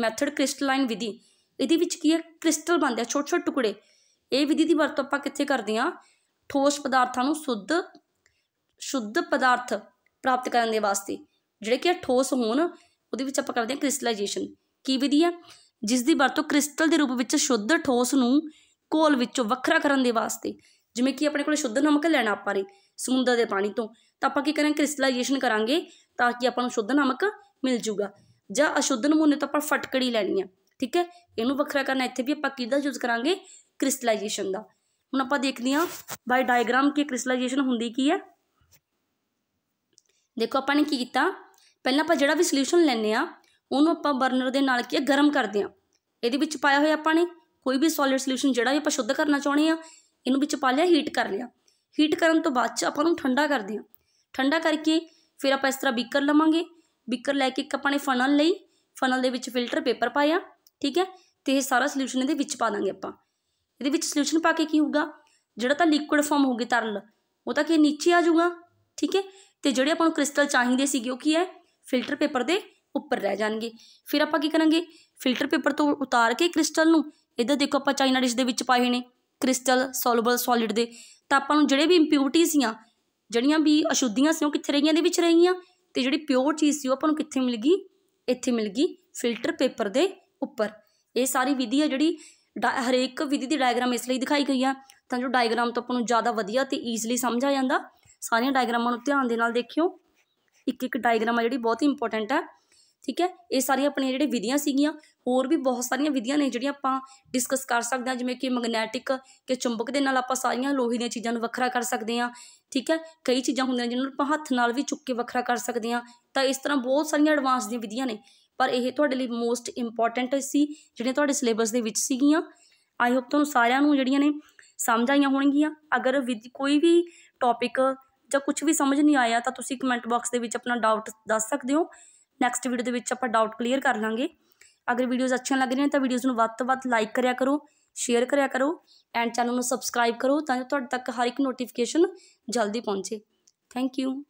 A: ਮੈਥਡ ਕ੍ਰਿਸਟਲਾਈਨ ਵਿਧੀ ਇਹਦੇ ਵਿੱਚ ਕੀ ਹੈ ਕ੍ਰਿਸਟਲ ਬਣਦੇ ਆ ਛੋਟੇ ਛੋਟੇ ਟੁਕੜੇ ਇਹ ਵਿਧੀ ਦੀ ਵਰਤੋਂ ਆਪਾਂ ਕਿੱਥੇ ਕਰਦੇ ਆ ਠੋਸ ਪਦਾਰਥਾਂ ਨੂੰ ਸ਼ੁੱਧ ਸ਼ੁੱਧ ਪਦਾਰਥ ਪ੍ਰਾਪਤ ਕਰਨ ਦੇ ਵਾਸਤੇ ਜਿਹੜੇ ਕਿ ਠੋਸ ਹੋਣ ਉਹਦੇ ਵਿੱਚ ਆਪਾਂ ਕਰਦੇ ਆ ਕ੍ਰਿਸਟਲਾਈਜੇਸ਼ਨ ਕੀ ਵਿਧੀ ਆ ਜਿਸ ਦੀ ਵਰਤੋਂ ਕ੍ਰਿਸਟਲ ਦੇ ਰੂਪ ਵਿੱਚ ਸ਼ੁੱਧ ਠੋਸ ਨੂੰ ਕੋਲ ਵਿੱਚੋਂ ਵੱਖਰਾ ਕਰਨ ਦੇ ਵਾਸਤੇ ਜਿਵੇਂ ਕਿ ਆਪਣੇ ਕੋਲ ਸ਼ੁੱਧ ਨਮਕ ਲੈਣਾ ਆਪਾਂ ਨੇ ਸਮੁੰਦਰ ਦੇ ਪਾਣੀ ਤੋਂ ਤਾਂ ਆਪਾਂ ਕੀ ਕਰਾਂ ਕ੍ਰਿਸਟਲਾਈਜੇਸ਼ਨ ਕਰਾਂਗੇ ਤਾਂ ਕਿ ਆਪਾਂ ਨੂੰ ਸ਼ੁੱਧ ਨਮਕ ਮਿਲ ਜੂਗਾ ਜਾਂ ਅਸ਼ੁੱਧ ਨਮੂਨੇ ਤੋਂ ਆਪਾਂ ਫਟਕੜੀ ਲੈਣੀ ਆ ਠੀਕ ਹੈ ਇਹਨੂੰ ਵੱਖਰਾ ਕਰਨਾ ਇੱਥੇ ਵੀ ਆਪਾਂ ਕਿਹਦਾ ਯੂਜ਼ ਕਰਾਂਗੇ ਕ੍ਰਿਸਟਲਾਈਜੇਸ਼ਨ ਦਾ ਹੁਣ ਆਪਾਂ ਦੇਖਦੇ ਹਾਂ ਬਾਈ ਡਾਇਗ੍ਰਾਮ ਕੀ ਕ੍ਰਿਸਟਲਾਈਜੇਸ਼ਨ ਹੁੰਦੀ ਕੀ ਹੈ ਦੇਖੋ ਆਪਾਂ ਨੇ ਕੀ ਕੀਤਾ ਪਹਿਲਾਂ ਆਪਾਂ ਜਿਹੜਾ ਵੀ ਸੋਲੂਸ਼ਨ ਲੈਣੇ ਆ ਉਹਨੂੰ ਆਪਾਂ ਬਰਨਰ ਦੇ ਨਾਲ ਕੀ ਗਰਮ ਕਰਦੇ ਹਾਂ ਇਹਦੇ ਵਿੱਚ ਪਾਇਆ ਹੋਇਆ ਆਪਾਂ ਨੇ ਕੋਈ ਵੀ ਸੋਲਿਡ ਸੋਲੂਸ਼ਨ ਜਿਹੜਾ ਵੀ ਆਪਾਂ ਸ਼ੁੱਧ ਕਰਨਾ ਚਾਹੁੰਦੇ ਆ ਇਹਨੂੰ ਵਿੱਚ ਪਾ ਲਿਆ ਹੀਟ ਕਰ ਲਿਆ ਹੀਟ ਕਰਨ ਤੋਂ ਬਾਅਦ ਚ ਆਪਾਂ ਨੂੰ ਠੰਡਾ ਕਰਦੇ ਹਾਂ ਠੰਡਾ ਕਰਕੇ ਫਿਰ ਆਪਾਂ ਇਸ ਤਰ੍ਹਾਂ ਬਿੱਕਰ ਲਵਾਂਗੇ ਬਿੱਕਰ ਲੈ ਕੇ ਇੱਕ ਆਪਾਂ ਨੇ ਫਨਲ ਲਈ ਫਨਲ ਦੇ ਵਿੱਚ ਫਿਲਟਰ ਪੇਪਰ ਪਾਇਆ ਠੀਕ ਹੈ ਤੇ ਇਹ ਸਾਰਾ ਸੋਲੂਸ਼ਨ ਇਹਦੇ ਵਿੱਚ ਪਾ ਦਾਂਗੇ ਆਪਾਂ ਇਹਦੇ ਵਿੱਚ ਸੋਲੂਸ਼ਨ ਪਾ ਕੇ ਕੀ ਹੋਊਗਾ ਜਿਹੜਾ ਤਾਂ ਲਿਕੁਇਡ ਫਾਰਮ ਹੋਊਗੀ ਤਰਲ ਉਹ ਤਾਂ ਕਿ ਨੀਚੇ ਆ ਜਾਊਗਾ ਠੀਕ ਹੈ ਤੇ ਜਿਹੜੇ ਆਪਾਂ ਨੂੰ ਕ੍ਰਿਸਟਲ ਚਾਹੀਦੇ ਸੀਗੇ ਉਹ ਕੀ ਹੈ ਫਿਲਟਰ ਪੇਪਰ ਦੇ ਉੱਪਰ ਰਹਿ ਜਾਣਗੇ ਫਿਰ ਆਪਾਂ ਕੀ ਕਰਾਂਗੇ ਫਿਲਟਰ ਪੇਪਰ ਤੋਂ ਉਤਾਰ ਕੇ ਕ੍ਰਿਸਟਲ ਨੂੰ ਇਧਰ ਦੇਖੋ ਆਪਾਂ ਚਾਈਨਾ ਡਿਸ਼ ਦੇ ਵਿੱਚ ਪਾਏ ਹੋਏ ਨੇ ਕ੍ਰਿਸਟਲ ਸੋਲੂਬਲ ਸੋਲਿਡ ਦੇ ਤਾਂ ਆਪਾਂ ਨੂੰ ਜਿਹੜੇ ਵੀ ਇੰਪਿਊਰਿਟੀਆਂ ਸੀਆਂ ਜਿਹੜੀਆਂ ਵੀ ਅਸ਼ੁੱਧੀਆਂ ਸੀ ਉਹ ਕਿੱਥੇ ਰਹੀਆਂ ਦੇ ਵਿੱਚ ਰਹੀਆਂ ਤੇ ਜਿਹੜੀ ਪਿਓਰ ਚੀਜ਼ ਸੀ ਉਹ ਆਪਾਂ ਨੂੰ ਕਿੱਥੇ ਮਿਲ ਗਈ ਇੱਥੇ ਮਿਲ ਗਈ ਫਿਲਟਰ ਪੇਪਰ ਦੇ ਉੱਪਰ ਇਹ ਸਾਰੀ ਵਿਧੀ ਹੈ ਜਿਹੜੀ ਹਰੇਕ ਵਿਧੀ ਦੀ ਡਾਇਗਰਾਮ ਇਸ ਲਈ ਦਿਖਾਈ ਗਈ ਆ ਤਾਂ ਜੋ ਡਾਇਗਰਾਮ ਤੋਂ ਆਪਾਂ ਨੂੰ ਜ਼ਿਆਦਾ ਵਧੀਆ ਤੇ ਈਜ਼ੀਲੀ ਸਮਝ ਆ ਜਾਂਦਾ ਸਾਰੀਆਂ ਡਾਇਗਰਾਮਾਂ ਨੂੰ ਧਿਆਨ ਦੇ ਨਾਲ ਦੇਖਿਓ ਇੱਕ ਇੱਕ ਡਾਇਗਰਾਮ ਆ ਜਿਹੜੀ ਬਹੁਤ ਹੀ ਇੰਪੋਰਟੈਂਟ ਆ ਠੀਕ ਹੈ ਇਹ ਸਾਰੀਆਂ ਆਪਣੀਆਂ ਜਿਹੜੇ ਵਿਧੀਆਂ ਸੀਗੀਆਂ ਹੋਰ ਵੀ ਬਹੁਤ ਸਾਰੀਆਂ ਵਿਧੀਆਂ ਨੇ ਜਿਹੜੀਆਂ ਆਪਾਂ ਡਿਸਕਸ ਕਰ ਸਕਦੇ ਹਾਂ ਜਿਵੇਂ ਕਿ ਮੈਗਨੈਟਿਕ ਕਿ ਚੁੰਬਕ ਦੇ ਨਾਲ ਆਪਾਂ ਸਾਰੀਆਂ ਲੋਹੇ ਦੀਆਂ ਚੀਜ਼ਾਂ ਨੂੰ ਵੱਖਰਾ ਕਰ ਸਕਦੇ ਹਾਂ ਠੀਕ ਹੈ ਕਈ ਚੀਜ਼ਾਂ ਹੁੰਦੀਆਂ ਜਿਹਨਾਂ ਨੂੰ ਆਪਾਂ ਹੱਥ ਨਾਲ ਵੀ ਚੁੱਕ ਕੇ ਵੱਖਰਾ ਕਰ ਸਕਦੇ ਹਾਂ ਤਾਂ ਇਸ ਤਰ੍ਹਾਂ ਬਹੁਤ ਸਾਰੀਆਂ ਐਡਵਾਂਸ ਦੀਆਂ ਵਿਧੀਆਂ ਨੇ ਪਰ ਇਹ ਤੁਹਾਡੇ ਲਈ ਮੋਸਟ ਇੰਪੋਰਟੈਂਟ ਸੀ ਜਿਹੜੀਆਂ ਤੁਹਾਡੇ ਸਿਲੇਬਸ ਦੇ ਵਿੱਚ ਸੀਗੀਆਂ ਆਈ ਹੋਪ ਤੁਹਾਨੂੰ ਸਾਰਿਆਂ ਨੂੰ ਜਿਹੜੀਆਂ ਨੇ ਸਮਝ ਆਈਆਂ ਹੋਣਗੀਆਂ ਅਗਰ ਕੋਈ ਵੀ ਟੌਪਿਕ ਜਾਂ ਕੁਝ ਵੀ ਸਮਝ ਨਹੀਂ ਆਇਆ ਤਾਂ ਤੁਸੀਂ ਕਮੈਂਟ ਬਾਕਸ ਦੇ ਵਿੱਚ ਆਪਣਾ ਡਾਊਟ ਦੱਸ ਸਕਦੇ ਹੋ ਨੈਕਸਟ ਵੀਡੀਓ ਦੇ ਵਿੱਚ ਆਪਾਂ ਡਾਊਟ ਕਲੀਅਰ ਕਰ ਲਾਂਗੇ ਅਗਰ ਵੀਡੀਓਜ਼ ਅੱਛੀਆਂ ਲੱਗ ਰਹੀਆਂ ਤਾਂ ਵੀਡੀਓਜ਼ ਨੂੰ ਵੱਧ ਤੋਂ ਵੱਧ ਲਾਈਕ ਕਰਿਆ ਕਰੋ ਸ਼ੇਅਰ ਕਰਿਆ ਕਰੋ ਐਂਡ ਚੈਨਲ ਨੂੰ ਸਬਸਕ੍ਰਾਈਬ ਕਰੋ ਤਾਂ ਜੋ ਤੁਹਾਡੇ ਤੱਕ ਹਰ ਇੱਕ ਨੋਟੀਫਿਕੇਸ਼ਨ ਜਲਦੀ ਪਹੁੰਚੇ ਥੈਂਕ ਯੂ